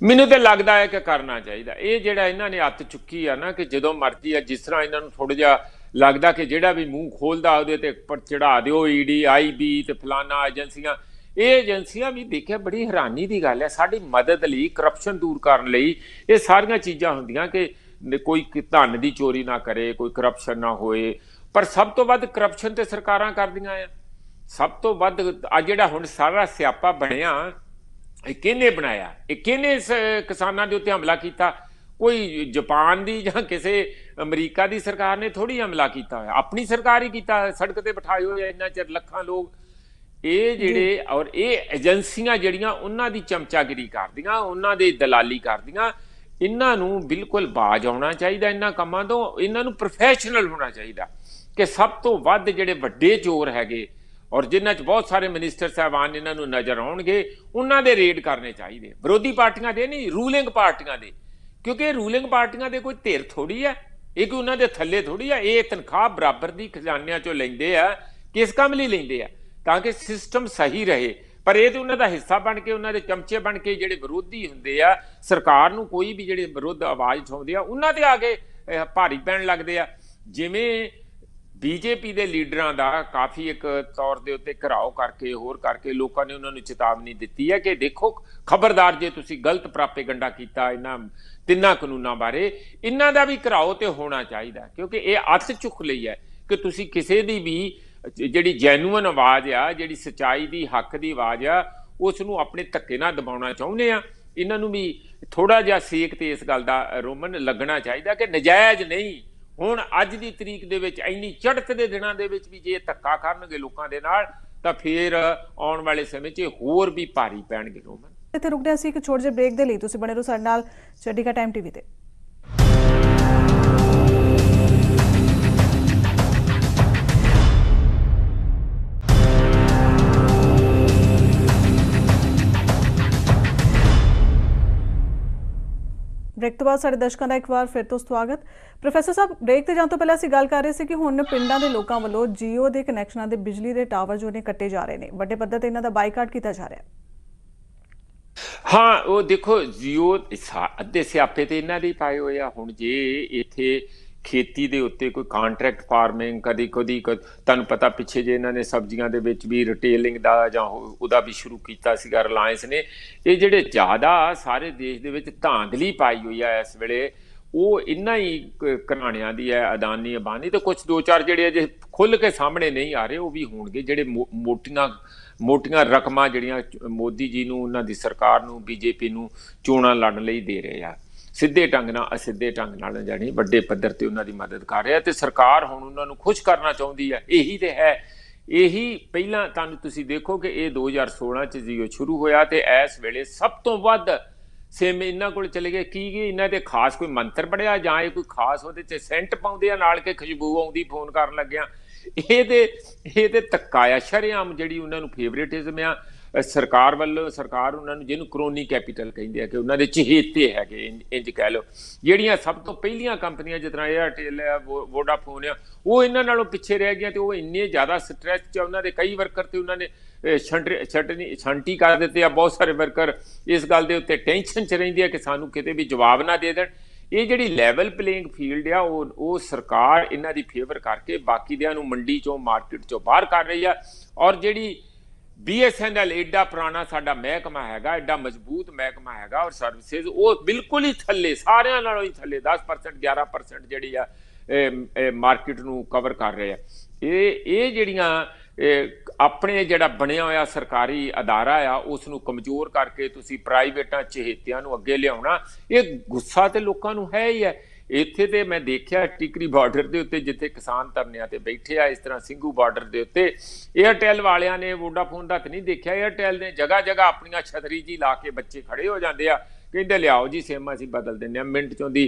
ਮੈਨੂੰ ਤੇ ਲੱਗਦਾ ਹੈ ਕਿ ਕਰਨਾ ਚਾਹੀਦਾ ਇਹ ਜਿਹੜਾ ਇਹਨਾਂ ਨੇ ਹੱਥ ਚੁੱਕੀ ਆ ਨਾ ਕਿ ਜਦੋਂ ਮਰਜ਼ੀ ਆ ਜਿਸ ਤਰ੍ਹਾਂ ਇਹਨਾਂ ਨੂੰ ਥੋੜਾ ਜਿਹਾ ਲੱਗਦਾ ਕਿ ਜਿਹੜਾ ਵੀ ਮੂੰਹ ਖੋਲਦਾ ਉਹਦੇ ਤੇ ਪਰ ਚੜਾ ਦਿਓ ਈਡੀ ਆਈਬੀ ਤੇ ਫਲਾਨਾ ਏਜੰਸੀਆਂ ਇਹ ਏਜੰਸੀਆਂ ਵੀ ਦੇਖਿਆ ਬੜੀ ਹੈਰਾਨੀ ਦੀ ਗੱਲ ਹੈ ਸਾਡੀ ਮਦਦ ਲਈ ਕਰਪਸ਼ਨ ਦੂਰ ਕਰਨ ਲਈ ਇਹ ਸਾਰੀਆਂ ਚੀਜ਼ਾਂ ਹੁੰਦੀਆਂ ਕਿ ਕੋਈ ਧਨ ਦੀ ਚੋਰੀ ਨਾ ਕਰੇ ਕੋਈ ਕਰਪਸ਼ਨ ਨਾ ਹੋਏ ਪਰ ਸਭ ਤੋਂ ਵੱਧ ਕਰਪਸ਼ਨ ਤੇ ਸਰਕਾਰਾਂ ਕਰਦੀਆਂ ਆ ਸਭ ਤੋਂ ਵੱਧ ਆ ਜਿਹੜਾ ਹੁਣ ਸਾਰਾ ਸਿਆਪਾ ਬਣਿਆ ਇਹ ਕਿਹਨੇ ਬਣਾਇਆ ਇਹ ਕਿਹਨੇ ਕਿਸਾਨਾਂ ਦੇ ਉੱਤੇ ਹਮਲਾ ਕੀਤਾ ਕੋਈ ਜਾਪਾਨ ਦੀ ਜਾਂ ਕਿਸੇ ਅਮਰੀਕਾ ਦੀ ਸਰਕਾਰ ਨੇ ਥੋੜੀ ਹਮਲਾ ਕੀਤਾ ਹੋਇਆ ਆਪਣੀ ਸਰਕਾਰ ਹੀ ਕੀਤਾ ਸੜਕ ਤੇ ਬਿਠਾਏ ਹੋਏ ਇੰਨਾ ਚਿਰ ਲੱਖਾਂ ਲੋਕ ਇਹ ਜਿਹੜੇ ਔਰ ਇਹ ਏਜੰਸੀਆਂ ਜਿਹੜੀਆਂ ਉਹਨਾਂ ਦੀ ਚਮਚਾਗਿਰੀ ਕਰਦੀਆਂ ਉਹਨਾਂ ਦੇ ਦਲਾਲੀ ਕਰਦੀਆਂ ਇਹਨਾਂ ਨੂੰ ਬਿਲਕੁਲ ਬਾਜ ਆਉਣਾ ਚਾਹੀਦਾ ਇਹਨਾਂ ਕੰਮਾਂ ਤੋਂ ਇਹਨਾਂ ਨੂੰ ਪ੍ਰੋਫੈਸ਼ਨਲ ਹੋਣਾ ਚਾਹੀਦਾ ਕਿ ਸਭ ਤੋਂ ਵੱਧ ਜਿਹੜੇ ਵੱਡੇ ਚੋਰ ਹੈਗੇ ਔਰ ਜਿਨ੍ਹਾਂ 'ਚ ਬਹੁਤ ਸਾਰੇ ਮਿਨਿਸਟਰ ਸਹਿਬਾਨ ਇਹਨਾਂ ਨੂੰ ਨਜ਼ਰ ਆਉਣਗੇ ਉਹਨਾਂ ਦੇ ਰੇਡ ਕਰਨੇ ਚਾਹੀਦੇ ਵਿਰੋਧੀ ਪਾਰਟੀਆਂ ਦੇ ਨਹੀਂ ਰੂਲਿੰਗ ਪਾਰਟੀਆਂ ਦੇ ਕਿਉਂਕਿ ਰੂਲਿੰਗ ਪਾਰਟੀਆਂ ਦੇ ਕੋਈ ਧਿਰ ਥੋੜੀ ਆ ਇਹ ਕਿ ਉਹਨਾਂ ਦੇ ਥੱਲੇ ਥੋੜੀ ਆ ਇਹ ਤਨਖਾਹ ਬਰਾਬਰ ਦੀ ਖਜ਼ਾਨਿਆਂ 'ਚੋਂ ਲੈਂਦੇ ਆ ਕਿਸ ਕੰਮ ਲਈ ਲੈਂਦੇ ਆ ਤਾਂ ਕਿ ਸਿਸਟਮ ਸਹੀ ਰਹੇ ਪਰ ਇਹ ਤੇ ਉਹਨਾਂ ਦਾ ਹਿੱਸਾ ਬਣ ਕੇ ਉਹਨਾਂ ਦੇ ਚਮਚੇ ਬਣ ਕੇ ਜਿਹੜੇ ਵਿਰੋਧੀ ਹੁੰਦੇ ਆ ਸਰਕਾਰ ਨੂੰ ਕੋਈ ਵੀ ਜਿਹੜੇ ਵਿਰੋਧ ਆਵਾਜ਼ ਠਾਉਂਦੇ ਆ ਉਹਨਾਂ ਤੇ ਆ ਕੇ ਭਾਰੀ ਪੈਣ ਲੱਗਦੇ ਆ ਜਿਵੇਂ ਬੀਜੇਪੀ ਦੇ ਲੀਡਰਾਂ ਦਾ ਕਾਫੀ ਇੱਕ ਤੌਰ ਦੇ ਉੱਤੇ ਘਰਾਓ ਕਰਕੇ ਹੋਰ ਕਰਕੇ ਲੋਕਾਂ ਨੇ ਉਹਨਾਂ ਨੂੰ ਚੇਤਾਵਨੀ ਦਿੱਤੀ ਹੈ ਕਿ ਦੇਖੋ ਖਬਰਦਾਰ ਜੇ ਤੁਸੀਂ ਗਲਤ ਪ੍ਰਾਪੇ ਗੰਡਾ ਕੀਤਾ ਇਹਨਾਂ ਤਿੰਨਾਂ ਕਾਨੂੰਨਾਂ ਬਾਰੇ ਇਹਨਾਂ ਦਾ ਵੀ ਘਰਾਓ ਤੇ ਹੋਣਾ ਚਾਹੀਦਾ ਕਿਉਂਕਿ ਇਹ ਅੱਤ ਚੁੱਕ ਲਈ ਹੈ ਕਿ ਤੁਸੀਂ ਕਿਸੇ ਦੀ ਵੀ ਜਿਹੜੀ ਜੈਨੂਇਨ ਆਵਾਜ਼ ਆ ਜਿਹੜੀ ਸਚਾਈ ਦੀ ਹੱਕ ਦੀ ਆਵਾਜ਼ ਆ ਉਸ ਨੂੰ ਆਪਣੇ ਧੱਕੇ ਨਾਲ ਦਬਾਉਣਾ ਚਾਹੁੰਦੇ ਆ ਇਹਨਾਂ ਨੂੰ ਵੀ ਥੋੜਾ ਜਿਹਾ ਸੇਕ ਤੇ ਇਸ ਗੱਲ ਦਾ ਰੋਮਨ ਲੱਗਣਾ ਚਾਹੀਦਾ ਕਿ ਨਜਾਇਜ਼ ਨਹੀਂ ਹੁਣ ਅੱਜ ਦੀ ਤਰੀਕ ਦੇ ਵਿੱਚ ਇੰਨੀ ਚੜ੍ਹਤ ਦੇ ਦਿਨਾਂ ਦੇ ਵਿੱਚ ਵੀ ਜੇ ਧੱਕਾ ਕਰਨਗੇ ਲੋਕਾਂ ਦੇ ਨਾਲ ਤਾਂ ਫੇਰ ਆਉਣ ਵਾਲੇ ਸਮੇਂ 'ਚ ਹੋਰ ਵੀ ਭਾਰੀ ਪੈਣਗੇ ਲੋਕਾਂ ਤੇ ਰੁਕਦੇ ਅਸੀਂ ਇੱਕ ਛੋਟੇ ਜਿਹੇ ਬ੍ਰੇਕ ਦੇ ਲਈ ਤੁਸੀਂ ਬਣੇ ਰਹੋ ਸਾਡੇ ਨਾਲ ਚੰਡੀਗੜ੍ਹ ਟਾਈਮ ਟੀਵੀ ਤੇ ਬ੍ਰੇਕ ਤੋਂ ਬਾਅਦ ਸਾਡੇ ਦਰਸ਼ਕਾਂ ਦਾ ਇੱਕ ਵਾਰ ਫਿਰ ਤੋਂ ਸਵਾਗਤ ਪ੍ਰੋਫੈਸਰ ਸਾਹਿਬ ਬ੍ਰੇਕ ਤੇ ਜਾਣ ਤੋਂ ਪਹਿਲਾਂ ਅਸੀਂ ਗੱਲ ਕਰ ਰਹੇ ਸੀ ਕਿ ਹੁਣ ਪਿੰਡਾਂ ਦੇ ਲੋਕਾਂ ਵੱਲੋਂ ਜੀਓ ਦੇ ਕਨੈਕਸ਼ਨਾਂ ਦੇ ਬਿਜਲੀ ਦੇ ਟਾਵਰ ਜੋ ਨੇ ਕੱਟੇ ਜਾ ਰਹੇ ਨੇ ਵੱਡੇ ਪੱਧਰ ਤੇ ਇਹਨਾਂ ਦਾ ਬਾਈਕਾਟ ਕੀਤਾ ਜਾ ਰਿਹਾ ਹੈ ਹਾਂ ਉਹ ਦੇਖੋ ਜੀਓ ਅੱਧੇ ਸਿਆਪੇ ਤੇ ਇਹਨਾਂ ਦੇ ਪਾਏ ਆ ਹੁਣ ਜੇ ਇੱਥੇ ਖੇਤੀ ਦੇ ਉੱਤੇ ਕੋਈ ਕੰਟਰੈਕਟ ਫਾਰਮਿੰਗ ਕਦੀ ਕਦੀ ਤੁਹਾਨੂੰ ਪਤਾ ਪਿੱਛੇ ਜੇ ਇਹਨਾਂ ਨੇ ਸਬਜ਼ੀਆਂ ਦੇ ਵਿੱਚ ਵੀ ਰਿਟੇਲਿੰਗ ਦਾ ਜਾਂ ਉਹਦਾ ਵੀ ਸ਼ੁਰੂ ਕੀਤਾ ਸੀਗਾ ਰਿਲਾਇੰਸ ਨੇ ਇਹ ਜਿਹੜੇ ਜ਼ਿਆਦਾ ਸਾਰੇ ਦੇਸ਼ ਦੇ ਵਿੱਚ ਧਾਂਦਲੀ ਪਾਈ ਹੋਈ ਆ ਇਸ ਵੇਲੇ ਉਹ ਇੰਨਾ ਹੀ ਕਰਾਣਿਆਂ ਦੀ ਹੈ ਅਦਾਨੀ ਅਬਾਨੀ ਤੇ ਕੁਝ ਦੋ ਚਾਰ ਜਿਹੜੇ ਅਜੇ ਖੁੱਲ ਕੇ ਸਾਹਮਣੇ ਨਹੀਂ ਆ ਰਹੇ ਉਹ ਵੀ ਹੋਣਗੇ ਜਿਹੜੇ ਮੋਟੀਆਂ ਮੋਟੀਆਂ ਰਕਮਾਂ ਜਿਹੜੀਆਂ ਮੋਦੀ ਜੀ ਨੂੰ ਉਹਨਾਂ ਦੀ ਸਰਕਾਰ ਨੂੰ ਬੀਜੇਪੀ ਨੂੰ ਚੋਣਾਂ ਲੜਨ ਲਈ ਦੇ ਰਹੇ ਆ ਸਿੱਧੇ ਢੰਗ ਨਾਲ ਅਸਿੱਧੇ ਢੰਗ ਨਾਲ ਜਾਣੀ ਵੱਡੇ ਪੱਧਰ ਤੇ ਉਹਨਾਂ ਦੀ ਮਦਦ ਕਰ ਰਿਹਾ ਤੇ ਸਰਕਾਰ ਹੁਣ ਉਹਨਾਂ ਨੂੰ ਖੁਸ਼ ਕਰਨਾ ਚਾਹੁੰਦੀ ਹੈ ਇਹੀ ਤੇ ਹੈ ਇਹੀ ਪਹਿਲਾਂ ਤੁਹਾਨੂੰ ਤੁਸੀਂ ਦੇਖੋ ਕਿ ਇਹ 2016 ਚ ਜੀਓ ਸ਼ੁਰੂ ਹੋਇਆ ਤੇ ਇਸ ਵੇਲੇ ਸਭ ਤੋਂ ਵੱਧ ਸੇਮ ਇਹਨਾਂ ਕੋਲ ਚਲੇ ਗਏ ਕੀ ਕੀ ਇਹਨਾਂ ਦੇ ਖਾਸ ਕੋਈ ਮੰਤਰ ਪੜਿਆ ਜਾਂ ਇਹ ਕੋਈ ਖਾਸ ਉਹਦੇ ਤੇ ਸੈਂਟ ਪਾਉਂਦੇ ਆ ਨਾਲ ਕੇ ਖੁਸ਼ਬੂ ਆਉਂਦੀ ਫੋਨ ਕਰਨ ਲੱਗਿਆ ਇਹਦੇ ਇਹਦੇ ਤਕਾਇਆ ਸ਼ਰਿਆਮ ਜਿਹੜੀ ਉਹਨਾਂ ਨੂੰ ਫੇਵਰੇਟਿਜ਼ਮ ਆ ਸਰਕਾਰ ਵੱਲੋਂ ਸਰਕਾਰ ਉਹਨਾਂ ਨੂੰ ਜਿਹਨੂੰ ਕਰੋਨੀ ਕੈਪੀਟਲ ਕਹਿੰਦੇ ਆ ਕਿ ਉਹਨਾਂ ਦੇ ਚਹੇਤੇ ਹੈਗੇ ਇੰਜ ਕਹਿ ਲਓ ਜਿਹੜੀਆਂ ਸਭ ਤੋਂ ਪਹਿਲੀਆਂ ਕੰਪਨੀਆਂ ਜਿਤਨਾ 에ਅਰਟੈਲ ਆ ਵੋਡਾਫੋਨ ਆ ਉਹ ਇਹਨਾਂ ਨਾਲੋਂ ਪਿੱਛੇ ਰਹਿ ਗਈਆਂ ਤੇ ਉਹ ਇੰਨੇ ਜ਼ਿਆਦਾ ਸਟ੍ਰੈਸ 'ਚ ਉਹਨਾਂ ਦੇ ਕਈ ਵਰਕਰ ਤੇ ਉਹਨਾਂ ਨੇ ਛੰਟੀ ਛੰਟੀ ਕਰ ਦਿੱਤੇ ਆ ਬਹੁਤ ਸਾਰੇ ਵਰਕਰ ਇਸ ਗੱਲ ਦੇ ਉੱਤੇ ਟੈਨਸ਼ਨ 'ਚ ਰਹਿੰਦੇ ਆ ਕਿ ਸਾਨੂੰ ਕਿਤੇ ਵੀ ਜਵਾਬ ਨਾ ਦੇ ਦੇਣ ਇਹ ਜਿਹੜੀ ਲੈਵਲ ਪਲੇਇੰਗ ਫੀਲਡ ਆ ਉਹ ਉਹ ਸਰਕਾਰ ਇਹਨਾਂ ਦੀ ਫੇਵਰ ਕਰਕੇ ਬਾਕੀ ਦਿਆਂ ਨੂੰ ਮੰਡੀ ਚੋਂ ਮਾਰਕੀਟ ਚੋਂ ਬਾਹਰ ਕਰ ਰਹੀ ਆ ਔਰ ਜਿਹੜੀ ਬੀਐਸਐਨਐਲ ਐਡਾ ਪੁਰਾਣਾ ਸਾਡਾ ਮਹਿਕਮਾ ਹੈਗਾ ਐਡਾ ਮਜ਼ਬੂਤ ਮਹਿਕਮਾ ਹੈਗਾ ਔਰ ਸਰਵਿਸਿਜ਼ ਉਹ ਬਿਲਕੁਲ ਹੀ ਥੱਲੇ ਸਾਰਿਆਂ ਨਾਲੋਂ ਹੀ ਥੱਲੇ 10% 11% ਜਿਹੜੀ ਆ ਮਾਰਕੀਟ ਨੂੰ ਕਵਰ ਕਰ ਰਹੇ ਆ ਇਹ ਇਹ ਜਿਹੜੀਆਂ ਆਪਣੇ ਜਿਹੜਾ ਬਣਿਆ ਹੋਇਆ ਸਰਕਾਰੀ ਅਦਾਰਾ ਆ ਉਸ ਨੂੰ ਕਮਜ਼ੋਰ ਕਰਕੇ ਤੁਸੀਂ ਪ੍ਰਾਈਵੇਟਾਂ ਚਹੇਤਿਆਂ ਨੂੰ ਅੱਗੇ ਲਿਆਉਣਾ ਇਹ ਗੁੱਸਾ ਤੇ ਲੋਕਾਂ ਨੂੰ ਹੈ ਹੀ ਹੈ ਇੱਥੇ ਤੇ ਮੈਂ ਦੇਖਿਆ ਟਿਕਰੀ ਬਾਰਡਰ ਦੇ ਉੱਤੇ ਜਿੱਥੇ ਕਿਸਾਨ ਧਰਨਿਆਂ ਤੇ ਬੈਠੇ ਆ ਇਸ ਤਰ੍ਹਾਂ ਸਿੰਘੂ ਬਾਰਡਰ ਦੇ ਉੱਤੇ 에ਅਰਟੈਲ ਵਾਲਿਆਂ ਨੇ ਵੋਡਾਫੋਨ ਦਾ ਨਹੀਂ ਦੇਖਿਆ 에ਅਰਟੈਲ ਨੇ ਜਗਾ ਜਗਾ ਆਪਣੀਆਂ ਛਤਰੀ ਜੀ ਲਾ ਕੇ ਬੱਚੇ ਖੜੇ ਹੋ ਜਾਂਦੇ ਆ ਕਹਿੰਦੇ ਲਿਆਓ ਜੀ ਸਿਮ ਅਸੀਂ ਬਦਲ ਦਿੰਨੇ ਆ ਮਿੰਟ ਚੋਂ ਦੀ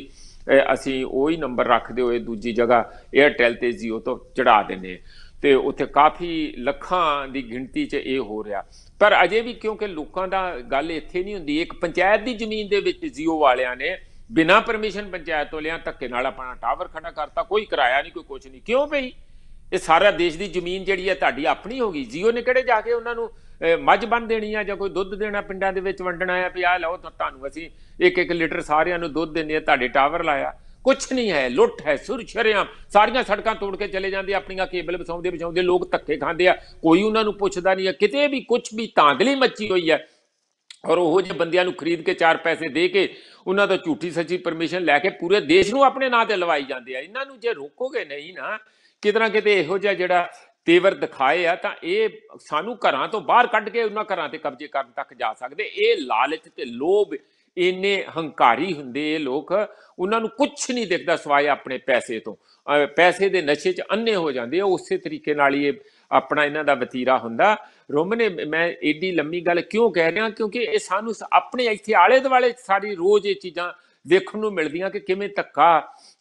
ਅਸੀਂ ਉਹੀ ਨੰਬਰ ਰੱਖਦੇ ਹੋਏ ਦੂਜੀ ਜਗ੍ਹਾ 에ਅਰਟੈਲ ਤੇ ਜੀਓ ਤੋਂ ਚੜਾ ਦਿੰਨੇ ਤੇ ਉੱਥੇ ਕਾਫੀ ਲੱਖਾਂ ਦੀ ਗਿਣਤੀ 'ਚ ਇਹ ਹੋ ਰਿਹਾ ਪਰ ਅਜੇ ਵੀ ਕਿਉਂਕਿ ਲੋਕਾਂ ਦਾ ਗੱਲ ਇੱਥੇ ਨਹੀਂ ਹੁੰਦੀ ਇੱਕ ਪੰਚਾਇਤ ਦੀ ਜ਼ਮੀਨ ਦੇ ਵਿੱਚ ਜੀਓ ਵਾਲਿਆਂ ਨੇ ਬਿਨਾ ਪਰਮਿਸ਼ਨ ਪੰਚਾਇਤ ਤੋਂ ਲਿਆ ਧੱਕੇ ਨਾਲ ਆਪਣਾ ਟਾਵਰ ਖੜਾ ਕਰਤਾ ਕੋਈ ਕਿਰਾਇਆ ਨਹੀਂ ਕੋਈ ਕੁਝ ਨਹੀਂ ਕਿਉਂ ਭਈ ਇਹ ਸਾਰਾ ਦੇਸ਼ ਦੀ ਜ਼ਮੀਨ ਜਿਹੜੀ ਹੈ ਤੁਹਾਡੀ ਆਪਣੀ ਹੋ ਗਈ ਜੀਓ ਨੇ ਕਿਹੜੇ ਜਾ ਕੇ ਉਹਨਾਂ ਨੂੰ ਮੱਝ ਬੰਨ ਦੇਣੀ ਆ ਜਾਂ ਕੋਈ ਦੁੱਧ ਦੇਣਾ ਪਿੰਡਾਂ ਦੇ ਵਿੱਚ ਵੰਡਣਾ ਆ ਵੀ ਆ ਲਓ ਤੁਹਾਨੂੰ ਅਸੀਂ ਇੱਕ ਇੱਕ ਲੀਟਰ ਸਾਰਿਆਂ ਨੂੰ ਦੁੱਧ ਦਿੰਦੇ ਆ ਤੁਹਾਡੇ ਟਾਵਰ ਲਾਇਆ ਕੁਝ ਨਹੀਂ ਹੈ ਲੁੱਟ ਹੈ ਸੁਰਛਰਿਆਂ ਸਾਰੀਆਂ ਸੜਕਾਂ ਤੋੜ ਕੇ ਚਲੇ ਜਾਂਦੇ ਆਪਣੀਆਂ ਕੇਬਲ ਬਸਾਉਂਦੇ ਬਚਾਉਂਦੇ ਲੋਕ ਧੱਕੇ ਖਾਂਦੇ ਆ ਕੋਈ ਉਹਨਾਂ ਨੂੰ ਪੁੱਛਦਾ ਨਹੀਂ ਆ ਕਿਤੇ ਵੀ ਕੁਝ ਵੀ ਤਾਂਦਲੀ ਮੱਚੀ ਹੋਈ ਹੈ ਔਰ ਉਹ ਜੇ ਬੰਦਿਆਂ ਨੂੰ ਖਰੀਦ ਕੇ ਚਾਰ ਪੈਸੇ ਦੇ ਕੇ ਉਹਨਾਂ ਤੋਂ ਝੂਠੀ ਸੱਚੀ ਪਰਮਿਸ਼ਨ ਲੈ ਕੇ ਪੂਰੇ ਦੇਸ਼ ਨੂੰ ਆਪਣੇ ਨਾਂ ਤੇ ਲਵਾਈ ਜਾਂਦੇ ਆ ਇਹਨਾਂ ਨੂੰ ਜੇ ਰੋਕੋਗੇ ਨਹੀਂ ਨਾ ਕਿਤਨਾ ਕਿਤੇ ਇਹੋ ਜਿਹਾ ਜਿਹੜਾ ਤੇਵਰ ਦਿਖਾਏ ਆ ਤਾਂ ਇਹ ਸਾਨੂੰ ਘਰਾਂ ਤੋਂ ਬਾਹਰ ਕੱਢ ਕੇ ਉਹਨਾਂ ਘਰਾਂ ਤੇ ਕਬਜ਼ੇ ਕਰਨ ਤੱਕ ਜਾ ਸਕਦੇ ਇਹ ਲਾਲਚ ਤੇ ਲੋਭ ਇੰਨੇ ਹੰਕਾਰੀ ਹੁੰਦੇ ਲੋਕ ਉਹਨਾਂ ਨੂੰ ਕੁਝ ਨਹੀਂ ਦਿਖਦਾ ਸਵਾਏ ਆਪਣੇ ਪੈਸੇ ਤੋਂ ਪੈਸੇ ਦੇ ਨਸ਼ੇ 'ਚ ਅੰਨੇ ਹੋ ਜਾਂਦੇ ਆ ਉਸੇ ਤਰੀਕੇ ਨਾਲ ਇਹ ਆਪਣਾ ਇਹਨਾਂ ਦਾ ਵਤੀਰਾ ਹੁੰਦਾ ਨੇ ਮੈਂ ਏਡੀ ਲੰਮੀ ਗੱਲ ਕਿਉਂ ਕਹਿ ਰਿਹਾ ਕਿਉਂਕਿ ਇਹ ਸਾਨੂੰ ਆਪਣੇ ਇੱਥੇ ਆਲੇ ਦੁਆਲੇ ਸਾਰੀ ਰੋਜ਼ ਇਹ ਚੀਜ਼ਾਂ ਦੇਖਣ ਨੂੰ ਮਿਲਦੀਆਂ ਕਿ ਕਿਵੇਂ ਧੱਕਾ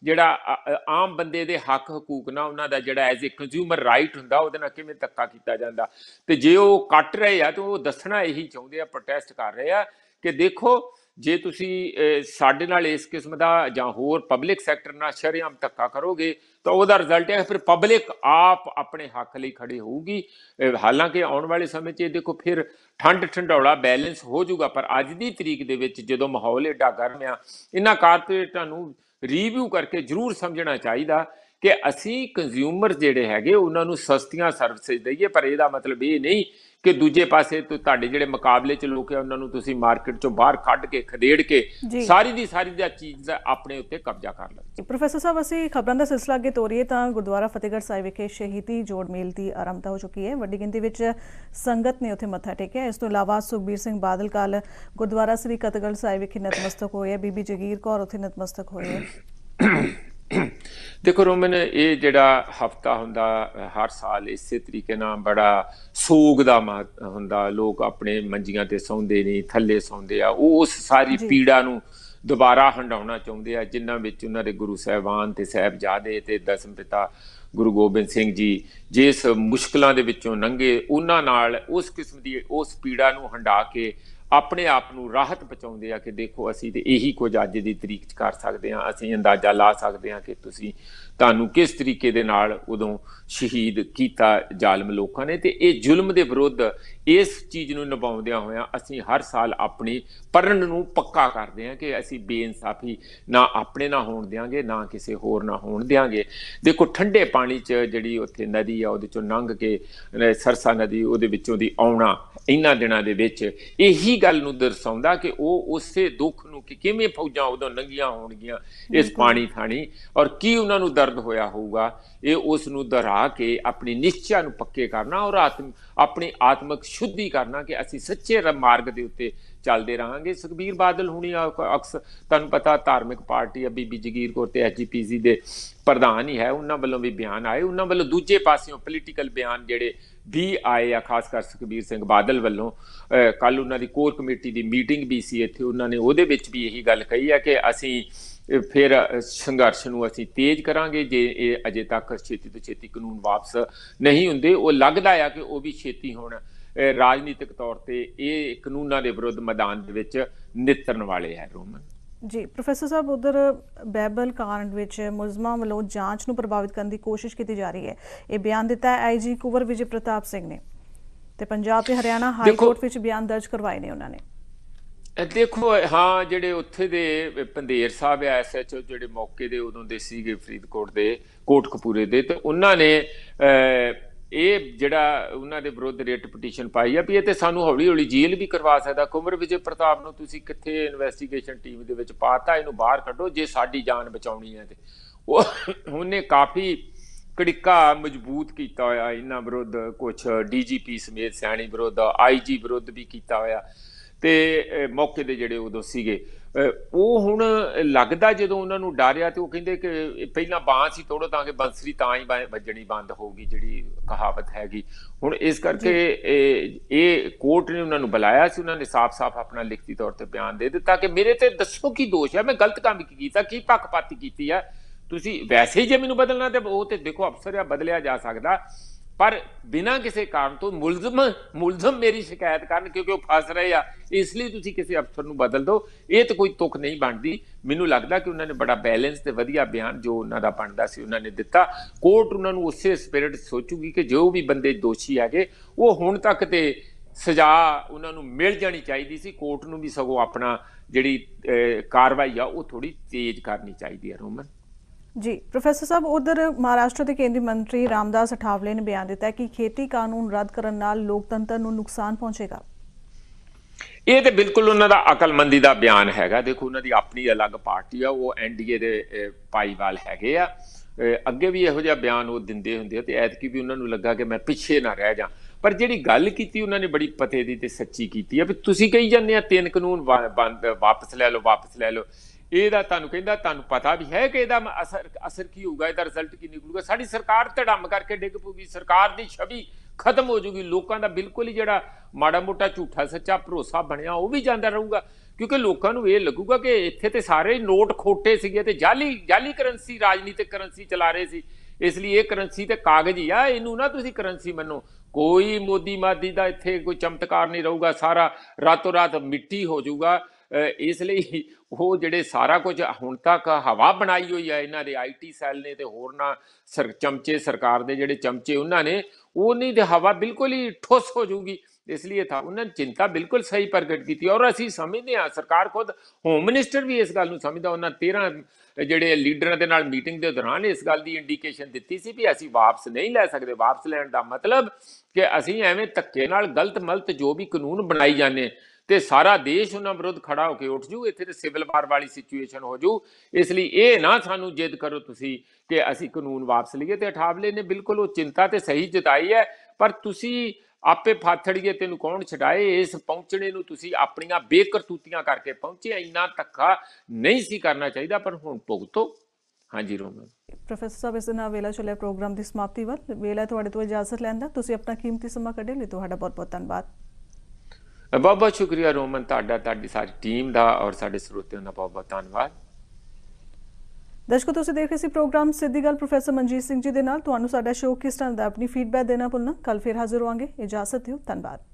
ਜਿਹੜਾ ਆਮ ਬੰਦੇ ਦੇ ਹੱਕ ਹਕੂਕ ਨਾਲ ਉਹਨਾਂ ਦਾ ਜਿਹੜਾ ਐਜ਼ ਅ ਕੰਜ਼ਿਊਮਰ ਰਾਈਟ ਹੁੰਦਾ ਉਹਦੇ ਨਾਲ ਕਿਵੇਂ ਧੱਕਾ ਕੀਤਾ ਜਾਂਦਾ ਤੇ ਜੇ ਉਹ ਕੱਟ ਰਹੇ ਆ ਤੇ ਉਹ ਦੱਸਣਾ ਇਹੀ ਚਾਹੁੰਦੇ ਆ ਪ੍ਰੋਟੈਸਟ ਕਰ ਰਹੇ ਆ ਕਿ ਦੇਖੋ ਜੇ ਤੁਸੀਂ ਸਾਡੇ ਨਾਲ ਇਸ ਕਿਸਮ ਦਾ ਜਾਂ ਹੋਰ ਪਬਲਿਕ ਸੈਕਟਰ ਨਾਲ ਸ਼ਰਿਆਮ ਧੱਕਾ ਕਰੋਗੇ ਤਾਂ ਉਹਦਾ ਰਿਜ਼ਲਟ ਹੈ ਫਿਰ ਪਬਲਿਕ ਆਪ ਆਪਣੇ ਹੱਕ ਲਈ ਖੜੀ ਹੋਊਗੀ ਹਾਲਾਂਕਿ ਆਉਣ ਵਾਲੇ ਸਮੇਂ 'ਚ ਇਹ ਦੇਖੋ ਫਿਰ ਠੰਡ ਠੰਡੌਲਾ ਬੈਲੈਂਸ ਹੋ ਜਾਊਗਾ ਪਰ ਅੱਜ ਦੀ ਤਰੀਕ ਦੇ ਵਿੱਚ ਜਦੋਂ ਮਾਹੌਲ ਏਡਾ ਗਰਮ ਆ ਇਹਨਾਂ ਕਾਰਪੋਰੇਟਾਂ ਨੂੰ ਰੀਵਿਊ ਕਰਕੇ ਜ਼ਰੂਰ ਸਮਝਣਾ ਚਾਹੀਦਾ ਕਿ ਅਸੀਂ ਕੰਜ਼ਿਊਮਰ ਜਿਹੜੇ ਹੈਗੇ ਉਹਨਾਂ ਨੂੰ ਸਸਤੀਆਂ ਸਰਵਿਸਿਜ਼ ਦਈਏ ਪਰ ਇਹਦਾ ਮਤਲਬ ਇਹ ਨਹੀਂ ਕਿ ਦੂਜੇ ਪਾਸੇ ਤੁਹਾਡੇ ਜਿਹੜੇ ਮੁਕਾਬਲੇ ਚ ਲੋਕ ਆ ਉਹਨਾਂ ਨੂੰ ਤੁਸੀਂ ਮਾਰਕੀਟ ਚੋਂ ਬਾਹਰ ਕੱਢ ਕੇ ਖਦੇੜ ਕੇ ਸਾਰੀ ਦੀ ਸਾਰੀ ਦਾ ਚੀਜ਼ ਦਾ ਆਪਣੇ ਉੱਤੇ ਕਬਜ਼ਾ ਕਰ ਲਓ ਪ੍ਰੋਫੈਸਰ ਸਾਹਿਬ ਅਸੀਂ ਖਬਰਾਂ ਦਾ ਸਿਲਸਿਲਾ ਅੱਗੇ ਤੋਰੀਏ ਤਾਂ ਗੁਰਦੁਆਰਾ ਫਤਿਹਗੜ੍ਹ ਸਾਹਿਬ ਵਿਖੇ ਸ਼ਹੀਦੀ ਜੋੜ ਮੇਲ ਦੀ ਆਰੰਭਤਾ ਹੋ ਚੁੱਕੀ ਹੈ ਵੱਡੀ ਗਿਣਤੀ ਵਿੱਚ ਸੰਗਤ ਨੇ ਉੱਥੇ ਮੱਥਾ ਟੇਕਿਆ ਇਸ ਤੋਂ ਇਲਾਵਾ ਸੁਖਬੀਰ ਸਿੰਘ ਬਾਦਲ ਕਾਲ ਗੁਰਦੁਆਰਾ ਸ੍ਰੀ ਕਤਗੜ ਸਾਹਿਬ ਵਿਖੇ ਨਤਮਸਤਕ ਹੋਏ ਬੀਬੀ ਜਗੀਰ ਕੌਰ ਉੱਥੇ ਨਤਮਸਤਕ ਹੋਏ <coughs> ਦੇਖੋ ਰੋਮਨ ਇਹ ਜਿਹੜਾ ਹਫਤਾ ਹੁੰਦਾ ਹਰ ਸਾਲ ਇਸੇ ਤਰੀਕੇ ਨਾਲ ਬੜਾ ਸੋਗ ਦਾ ਹੁੰਦਾ ਲੋਕ ਆਪਣੇ ਮੰਜੀਆਂ ਤੇ ਸੌਂਦੇ ਨਹੀਂ ਥੱਲੇ ਸੌਂਦੇ ਆ ਉਹ ਉਸ ਸਾਰੀ ਪੀੜਾ ਨੂੰ ਦੁਬਾਰਾ ਹੰਡਾਉਣਾ ਚਾਹੁੰਦੇ ਆ ਜਿਨ੍ਹਾਂ ਵਿੱਚ ਉਹਨਾਂ ਦੇ ਗੁਰੂ ਸਾਹਿਬਾਨ ਤੇ ਸਹਿਬਜ਼ਾਦੇ ਤੇ ਦਸਮ ਪਿਤਾ ਗੁਰੂ ਗੋਬਿੰਦ ਸਿੰਘ ਜੀ ਜਿਸ ਮੁਸ਼ਕਲਾਂ ਦੇ ਵਿੱਚੋਂ ਲੰਘੇ ਉਹਨਾਂ ਨਾਲ ਉਸ ਕਿਸਮ ਦੀ ਉਸ ਪੀੜਾ ਨੂੰ ਹੰਡਾ ਕੇ ਆਪਣੇ ਆਪ ਨੂੰ ਰਾਹਤ ਪਹੁੰਚਾਉਂਦੇ ਆ ਕਿ ਦੇਖੋ ਅਸੀਂ ਤੇ ਇਹੀ ਕੁਝ ਅੱਜ ਦੀ ਤਰੀਕ 'ਚ ਕਰ ਸਕਦੇ ਆ ਅਸੀਂ ਅੰਦਾਜ਼ਾ ਲਾ ਸਕਦੇ ਆ ਕਿ ਤੁਸੀਂ ਤੁਹਾਨੂੰ ਕਿਸ ਤਰੀਕੇ ਦੇ ਨਾਲ ਉਦੋਂ ਸ਼ਹੀਦ ਕੀਤਾ ਜ਼ਾਲਮ ਲੋਕਾਂ ਨੇ ਤੇ ਇਹ ਜ਼ੁਲਮ ਦੇ ਵਿਰੁੱਧ ਇਸ ਚੀਜ਼ ਨੂੰ ਨਿਭਾਉਂਦਿਆਂ ਹੋਇਆਂ ਅਸੀਂ ਹਰ ਸਾਲ ਆਪਣੀ ਪਰਨ ਨੂੰ ਪੱਕਾ ਕਰਦੇ ਹਾਂ ਕਿ ਅਸੀਂ ਬੇਇਨਸਾਫੀ ਨਾ ਆਪਣੇ ਨਾਲ ਹੋਣ ਦਿਆਂਗੇ ਨਾ ਕਿਸੇ ਹੋਰ ਨਾਲ ਹੋਣ ਦਿਆਂਗੇ ਦੇਖੋ ਠੰਡੇ ਪਾਣੀ 'ਚ ਜਿਹੜੀ ਉੱਥੇ ਨਦੀ ਆ ਉਹਦੇ 'ਚੋਂ ਲੰਘ ਕੇ ਸਰਸਾ ਨਦੀ ਉਹਦੇ ਵਿੱਚੋਂ ਦੀ ਆਉਣਾ ਇਨ੍ਹਾਂ ਦਿਨਾਂ ਦੇ ਵਿੱਚ ਇਹੀ ਗੱਲ ਨੂੰ ਦਰਸਾਉਂਦਾ ਕਿ ਉਹ ਉਸੇ ਦੁੱਖ ਨੂੰ ਕਿ ਕਿਵੇਂ ਫੌਜਾਂ ਉਦੋਂ ਲੰਗੀਆਂ ਹੋਣਗੀਆਂ ਇਸ ਪਾਣੀ ਥਾਣੀ ਔਰ ਕੀ ਉਹਨਾਂ ਨੂੰ ਦਰਦ ਹੋਇਆ ਹੋਊਗਾ ਇਹ ਉਸ ਨੂੰ ਦਰਾ ਕੇ ਆਪਣੀ ਨਿਸ਼ਚਾ ਨੂੰ ਪੱਕੇ ਕਰਨਾ ਔਰ ਆਤਮ ਆਪਣੀ ਆਤਮਿਕ ਸ਼ੁੱਧੀ ਕਰਨਾ ਕਿ ਅਸੀਂ ਸੱਚੇ ਮਾਰਗ ਦੇ ਉੱਤੇ ਚੱਲਦੇ ਰਹਾਂਗੇ ਸੁਖਬੀਰ ਬਾਦਲ ਹੁਣੀ ਅਕਸ ਤੁਹਾਨੂੰ ਪਤਾ ਧਾਰਮਿਕ ਪਾਰਟੀ ਆ ਬੀਬੀ ਜਗੀਰ ਕੋਰ ਤੇ ਐਜੀਪੀਸੀ ਦੇ ਪ੍ਰਧਾਨ ਹੀ ਹੈ ਉਹਨਾਂ ਵੱਲੋਂ ਵੀ ਬਿਆਨ ਆਏ ਉਹਨਾਂ ਵੱਲੋਂ ਦੂਜੇ ਪਾਸਿਓਂ ਪੋਲੀਟੀਕਲ ਬਿਆਨ ਜਿਹੜੇ ਵੀ ਆਏ ਆ ਖਾਸ ਕਰ ਸੁਖਬੀਰ ਸਿੰਘ ਬਾਦਲ ਵੱਲੋਂ ਕੱਲ ਉਹਨਾਂ ਦੀ ਕੋਰ ਕਮੇਟੀ ਦੀ ਮੀਟਿੰਗ ਵੀ ਸੀ ਇੱਥੇ ਉਹਨਾਂ ਨੇ ਉਹਦੇ ਵਿੱਚ ਵੀ ਇਹੀ ਗੱਲ ਕਹੀ ਆ ਕਿ ਅਸੀਂ ਫਿਰ ਸੰਘਰਸ਼ ਨੂੰ ਅਸੀਂ ਤੇਜ਼ ਕਰਾਂਗੇ ਜੇ ਇਹ ਅਜੇ ਤੱਕ ਛੇਤੀ ਤੋਂ ਛੇਤੀ ਕਾਨੂੰਨ ਵਾਪਸ ਨਹੀਂ ਹੁੰਦੇ ਉਹ ਲੱਗਦਾ ਆ ਕਿ ਉਹ ਵੀ ਛੇਤੀ ਹੋਣਾ ਰਾਜਨੀਤਿਕ ਤੌਰ ਤੇ ਇਹ ਕਾਨੂੰਨਾਂ ਦੇ ਵਿਰੁੱਧ ਮੈਦਾਨ ਦੇ ਵਿੱਚ ਨਿਤਰਨ ਵਾਲੇ ਹੈ ਰੋਮਨ ਜੀ ਪ੍ਰੋਫੈਸਰ ਸਾਹਿਬ ਉਧਰ ਬੈਬਲ ਕਾਂਡ ਵਿੱਚ ਮੁਲਜ਼ਮਾਂ ਵੱਲੋਂ ਜਾਂਚ ਨੂੰ ਪ੍ਰਭਾਵਿਤ ਕਰਨ ਦੀ ਕੋਸ਼ਿਸ਼ ਕੀਤੀ ਜਾ ਰਹੀ ਹੈ ਇਹ ਬਿਆਨ ਦਿੱਤਾ ਹੈ ਆਈਜੀ ਕੁਵਰ ਵਿਜੇ ਪ੍ਰਤਾਪ ਸਿੰਘ ਨੇ ਤੇ ਪੰਜਾਬ ਤੇ ਹਰਿਆਣਾ ਹਾਈ ਕੋਰਟ ਵਿੱਚ ਬਿਆਨ ਦਰਜ ਕਰਵਾਏ ਨੇ ਉਹਨਾਂ ਨੇ ਦੇਖੋ ਹਾਂ ਜਿਹੜੇ ਉੱਥੇ ਦੇ ਪੰਦੇਰ ਸਾਹਿਬ ਆ ਐਸਐਚਓ ਜਿਹੜੇ ਮੌਕੇ ਦੇ ਉਦੋਂ ਦੇ ਸੀਗੇ ਫਰੀਦਕੋਟ ਦੇ ਕੋਟਕਪੂਰੇ ਦੇ ਤੇ ਉਹਨਾਂ ਨੇ ਇਹ ਜਿਹੜਾ ਉਹਨਾਂ ਦੇ ਵਿਰੁੱਧ ਰਿਟ ਪਟੀਸ਼ਨ ਪਾਈ ਆ ਵੀ ਇਹ ਤੇ ਸਾਨੂੰ ਹੌਲੀ ਹੌਲੀ ਜੇਲ੍ਹ ਵੀ ਕਰਵਾ ਸਕਦਾ ਕੁਮਰ ਵਿਜੇ ਪ੍ਰਤਾਪ ਨੂੰ ਤੁਸੀਂ ਕਿੱਥੇ ਇਨਵੈਸਟੀਗੇਸ਼ਨ ਟੀਮ ਦੇ ਵਿੱਚ ਪਾਤਾ ਇਹਨੂੰ ਬਾਹਰ ਕੱਢੋ ਜੇ ਸਾਡੀ ਜਾਨ ਬਚਾਉਣੀ ਹੈ ਤੇ ਉਹ ਉਹਨੇ ਕਾਫੀ ਕੜਿੱਕਾ ਮਜ਼ਬੂਤ ਕੀਤਾ ਹੋਇਆ ਇਹਨਾਂ ਵਿਰੁੱਧ ਕੁਝ ਡੀਜੀਪੀ ਸਮੇਤ ਸਿਆਣੀ ਵਿਰੁੱਧ ਆਈਜੀ ਵਿਰੁੱਧ ਵੀ ਕੀਤਾ ਹੋਇਆ ਤੇ ਮੌਕੇ ਦੇ ਜਿਹੜੇ ਉਦੋਂ ਸੀਗੇ ਉਹ ਹੁਣ ਲੱਗਦਾ ਜਦੋਂ ਉਹਨਾਂ ਨੂੰ ਡਾਰਿਆ ਤੇ ਉਹ ਕਹਿੰਦੇ ਕਿ ਪਹਿਲਾਂ ਬਾਂਸ ਹੀ ਤੋੜੋ ਤਾਂ ਕਿ ਬੰਸਰੀ ਤਾਂ ਹੀ ਵੱਜਣੀ ਬੰਦ ਹੋਊਗੀ ਜਿਹੜੀ ਕਹਾਵਤ ਹੈਗੀ ਹੁਣ ਇਸ ਕਰਕੇ ਇਹ ਕੋਰਟ ਨੇ ਉਹਨਾਂ ਨੂੰ ਬੁਲਾਇਆ ਸੀ ਉਹਨਾਂ ਨੇ ਸਾਫ਼-ਸਾਫ਼ ਆਪਣਾ ਲਿਖਤੀ ਤੌਰ ਤੇ ਬਿਆਨ ਦੇ ਦਿੱਤਾ ਕਿ ਮੇਰੇ ਤੇ ਦੱਸੋ ਕੀ ਦੋਸ਼ ਹੈ ਮੈਂ ਗਲਤ ਕੰਮ ਕੀ ਕੀਤਾ ਕੀ ਪੱਖਪਾਤੀ ਕੀਤੀ ਹੈ ਤੁਸੀਂ ਵੈਸੇ ਹੀ ਜੇ ਮੈਨੂੰ ਬਦਲਣਾ ਤੇ ਉਹ ਤੇ ਦੇਖੋ ਅਫਸਰ ਆ ਬਦਲਿਆ ਜਾ ਸਕਦਾ ਪਰ ਬਿਨਾਂ ਕਿਸੇ ਕਾਰਨ ਤੋਂ ਮੁਲਜ਼ਮ ਮੁਲਜ਼ਮ ਮੇਰੀ ਸ਼ਿਕਾਇਤ ਕਰਨ ਕਿਉਂਕਿ ਉਹ ਫਸ ਰਹੇ ਆ ਇਸ ਲਈ ਤੁਸੀਂ ਕਿਸੇ ਅਫਸਰ ਨੂੰ ਬਦਲ ਦਿਓ ਇਹ ਤਾਂ ਕੋਈ ਤੁਕ ਨਹੀਂ ਬਣਦੀ ਮੈਨੂੰ ਲੱਗਦਾ ਕਿ ਉਹਨਾਂ ਨੇ ਬੜਾ ਬੈਲੈਂਸ ਤੇ ਵਧੀਆ ਬਿਆਨ ਜੋ ਉਹਨਾਂ ਦਾ ਬਣਦਾ ਸੀ ਉਹਨਾਂ ਨੇ ਦਿੱਤਾ ਕੋਰਟ ਉਹਨਾਂ ਨੂੰ ਉਸੇ ਸਪਿਰਿਟ ਸੋਚੂਗੀ ਕਿ ਜੋ ਵੀ ਬੰਦੇ ਦੋਸ਼ੀ ਆਗੇ ਉਹ ਹੁਣ ਤੱਕ ਤੇ ਸਜ਼ਾ ਉਹਨਾਂ ਨੂੰ ਮਿਲ ਜਾਣੀ ਚਾਹੀਦੀ ਸੀ ਕੋਰਟ ਨੂੰ ਵੀ ਸਗੋਂ ਆਪਣਾ ਜਿਹੜੀ ਕਾਰਵਾਈ ਆ ਉਹ ਥੋੜੀ ਤੇਜ਼ ਕਰਨੀ ਚਾਹੀਦੀ ਹੈ ਰੋਮਨ ਜੀ ਪ੍ਰੋਫੈਸਰ ਸਾਹਿਬ ਉਧਰ ਮਹਾਰਾਸ਼ਟਰ ਦੇ ਕੇਂਦਰੀ ਮੰਤਰੀ ਰਾਮਦਾਸ ਅਠਾਵਲੇ ਨੇ ਬਿਆਨ ਦਿੱਤਾ ਕਿ ਖੇਤੀ ਕਾਨੂੰਨ ਰੱਦ ਕਰਨ ਨਾਲ ਲੋਕਤੰਤਰ ਨੂੰ ਨੁਕਸਾਨ ਪਹੁੰਚੇਗਾ ਇਹ ਤੇ ਬਿਲਕੁਲ ਉਹਨਾਂ ਦਾ ਅਕਲਮੰਦੀ ਦਾ ਬਿਆਨ ਹੈਗਾ ਦੇਖੋ ਉਹਨਾਂ ਦੀ ਆਪਣੀ ਅਲੱਗ ਪਾਰਟੀ ਆ ਉਹ ਐਨਡੀਏ ਦੇ ਪਾਈਵਾਲ ਹੈਗੇ ਆ ਅੱਗੇ ਵੀ ਇਹੋ ਜਿਹਾ ਬਿਆਨ ਉਹ ਦਿੰਦੇ ਹੁੰਦੇ ਤੇ ਐਤਕੀ ਵੀ ਉਹਨਾਂ ਨੂੰ ਲੱਗਾ ਕਿ ਮੈਂ ਪਿੱਛੇ ਨਾ ਰਹਿ ਜਾ ਪਰ ਜਿਹੜੀ ਗੱਲ ਕੀਤੀ ਉਹਨਾਂ ਨੇ ਬੜੀ ਪਤੇ ਦੀ ਤੇ ਸੱਚੀ ਕੀਤੀ ਆ ਵੀ ਤੁਸੀਂ ਕਹੀ ਜਾਂਦੇ ਆ ਤਿੰਨ ਕਾਨੂੰਨ ਵਾਪਸ ਲੈ ਲਓ ਵਾਪਸ ਲੈ ਲਓ ਇਹਦਾ ਤੁਹਾਨੂੰ ਕਹਿੰਦਾ ਤੁਹਾਨੂੰ ਪਤਾ ਵੀ ਹੈ ਕਿ ਇਹਦਾ ਅਸਰ ਅਸਰ ਕੀ ਹੋਊਗਾ ਇਹਦਾ ਰਿਜ਼ਲਟ ਕੀ ਨਿਕਲੂਗਾ ਸਾਡੀ ਸਰਕਾਰ ਧੜੰਮ ਕਰਕੇ ਡਿੱਗ ਪੂਗੀ ਸਰਕਾਰ ਦੀ ਛਵੀ ਖਤਮ ਹੋ ਜੂਗੀ ਲੋਕਾਂ ਦਾ ਬਿਲਕੁਲ ਹੀ ਜਿਹੜਾ ਮਾੜਾ ਮੋਟਾ ਝੂਠਾ ਸੱਚਾ ਭਰੋਸਾ ਬਣਿਆ ਉਹ ਵੀ ਜਾਂਦਾ ਰਹੂਗਾ ਕਿਉਂਕਿ ਲੋਕਾਂ ਨੂੰ ਇਹ ਲੱਗੂਗਾ ਕਿ ਇੱਥੇ ਤੇ ਸਾਰੇ ਨੋਟ ਖੋਟੇ ਸੀਗੇ ਤੇ ਜਾਲੀ ਜਾਲੀ ਕਰੰਸੀ ਰਾਜਨੀਤਿਕ ਕਰੰਸੀ ਚਲਾ ਰਹੇ ਸੀ ਇਸ ਲਈ ਇਹ ਕਰੰਸੀ ਤੇ ਹੀ ਆ ਇਹਨੂੰ ਨਾ ਤੁਸੀਂ ਕਰੰਸੀ ਮੰਨੋ ਕੋਈ ਮੋਦੀ ਮਾਦੀ ਦਾ ਇੱਥੇ ਕੋਈ ਚਮਤਕਾਰ ਨਹੀਂ ਰਹੂਗਾ ਸਾਰਾ ਰਾਤੋਂ ਰਾਤ ਮਿੱਟੀ ਹੋ ਜਾਊਗਾ ਇਸ ਲਈ ਉਹ ਜਿਹੜੇ ਸਾਰਾ ਕੁਝ ਹੁਣ ਤੱਕ ਹਵਾ ਬਣਾਈ ਹੋਈ ਹੈ ਇਹਨਾਂ ਦੇ ਆਈਟੀ ਸੈੱਲ ਨੇ ਤੇ ਹੋਰ ਨਾ ਸਰ ਚਮਚੇ ਸਰਕਾਰ ਦੇ ਜਿਹੜੇ ਚਮਚੇ ਉਹਨਾਂ ਨੇ ਉਹ ਨਹੀਂ ਤੇ ਹਵਾ ਬਿਲਕੁਲ ਹੀ ਠੋਸ ਹੋ ਜੂਗੀ ਇਸ ਲਈ ਤਾਂ ਉਹਨਾਂ ਨੇ ਚਿੰਤਾ ਬਿਲਕੁਲ ਸਹੀ ਪ੍ਰਗਟ ਕੀਤੀ ਔਰ ਅਸੀਂ ਸਮਝਦੇ ਹਾਂ ਸਰਕਾਰ ਖੁਦ ਹੋਮ ਮਿਨਿਸਟਰ ਵੀ ਇਸ ਗੱਲ ਨੂੰ ਸਮਝਦਾ ਉਹਨਾਂ 13 ਜਿਹੜੇ ਲੀਡਰਾਂ ਦੇ ਨਾਲ ਮੀਟਿੰਗ ਦੇ ਦੌਰਾਨ ਇਸ ਗੱਲ ਦੀ ਇੰਡੀਕੇਸ਼ਨ ਦਿੱਤੀ ਸੀ ਵੀ ਅਸੀਂ ਵਾਪਸ ਨਹੀਂ ਲੈ ਸਕਦੇ ਵਾਪਸ ਲੈਣ ਦਾ ਮਤਲਬ ਕਿ ਅਸੀਂ ਐਵੇਂ ਧੱਕੇ ਨਾਲ ਗਲਤ ਮਲਤ ਜੋ ਵੀ ਕਾਨੂੰਨ ਬਣਾਈ ਜਾਂਦੇ ਤੇ ਸਾਰਾ ਦੇਸ਼ ਉਹਨਾਂ ਵਿਰੁੱਧ ਖੜਾ ਹੋ ਕੇ ਉੱਠ ਜੂ ਇੱਥੇ ਤੇ ਸਿਵਲ ਵਾਰ ਵਾਲੀ ਸਿਚੁਏਸ਼ਨ ਹੋ ਜੂ ਇਸ ਲਈ ਇਹ ਨਾ ਸਾਨੂੰ ਜਿੱਦ ਕਰੋ ਤੁਸੀਂ ਕਿ ਅਸੀਂ ਕਾਨੂੰਨ ਵਾਪਸ ਲਈਏ ਤੇ ਠਾਵਲੇ ਨੇ ਬਿਲਕੁਲ ਉਹ ਚਿੰਤਾ ਤੇ ਸਹੀ ਜਤਾਈ ਹੈ ਪਰ ਤੁਸੀਂ ਆਪੇ ਫਾਥੜੀਏ ਤੈਨੂੰ ਕੌਣ ਛਡਾਏ ਇਸ ਪਹੁੰਚਣੇ ਨੂੰ ਤੁਸੀਂ ਆਪਣੀਆਂ ਬੇਕਰਤੂਤੀਆਂ ਕਰਕੇ ਪਹੁੰਚੇ ਇੰਨਾ ਤੱਕਾ ਨਹੀਂ ਸੀ ਕਰਨਾ ਚਾਹੀਦਾ ਪਰ ਹੁਣ ਭੁਗਤੋ ਹਾਂਜੀ ਰੋਮਨ ਪ੍ਰੋਫੈਸਰ ਸਾਹਿਬ ਇਸ ਨਾਲ ਵੇਲਾ ਚੱਲਿਆ ਪ੍ਰੋਗਰਾਮ ਦੀ ਸਮਾਪਤੀ ਵੱਲ ਵੇਲਾ ਤੁਹਾਡੇ ਤੋਂ ਇਜਾਜ਼ਤ ਲੈਂਦਾ ਤੁਸੀਂ ਆਪਣਾ ਕੀਮਤੀ ਸਮਾਂ ਕੱਢੇ ਲਈ ਤੁਹਾਡਾ ਬਹੁਤ ਬਹੁਤ ਧੰਨਵਾਦ ਬਹੁਤ ਬਹੁਤ ਸ਼ੁਕਰੀਆ ਰੋਮਨ ਤੁਹਾਡਾ ਤੁਹਾਡੀ ਸਾਰੀ ਟੀਮ ਦਾ ਔਰ ਸਾਡੇ ਸਰੋਤਿਆਂ ਦਾ ਬਹੁਤ ਬਹੁਤ ਧੰਨਵਾਦ ਦਰਸ਼ਕੋ ਤੁਸੀਂ ਦੇਖ ਰਹੇ ਸੀ ਪ੍ਰੋਗਰਾਮ ਸਿੱਧੀ ਗੱਲ ਪ੍ਰੋਫੈਸਰ ਮਨਜੀਤ ਸਿੰਘ ਜੀ ਦੇ ਨਾਲ ਤੁਹਾਨੂੰ ਸਾਡਾ ਸ਼ੋਅ ਕਿਸ ਤਰ੍ਹਾਂ ਦਾ ਆਪਣੀ ਫੀਡਬੈਕ ਦੇਣਾ ਭੁੱਲਣਾ ਕੱਲ ਫੇਰ ਹਾਜ਼ਰ ਹੋਵਾਂਗੇ ਇਜਾਜ਼ਤ ਦਿਓ ਧੰਨਵਾਦ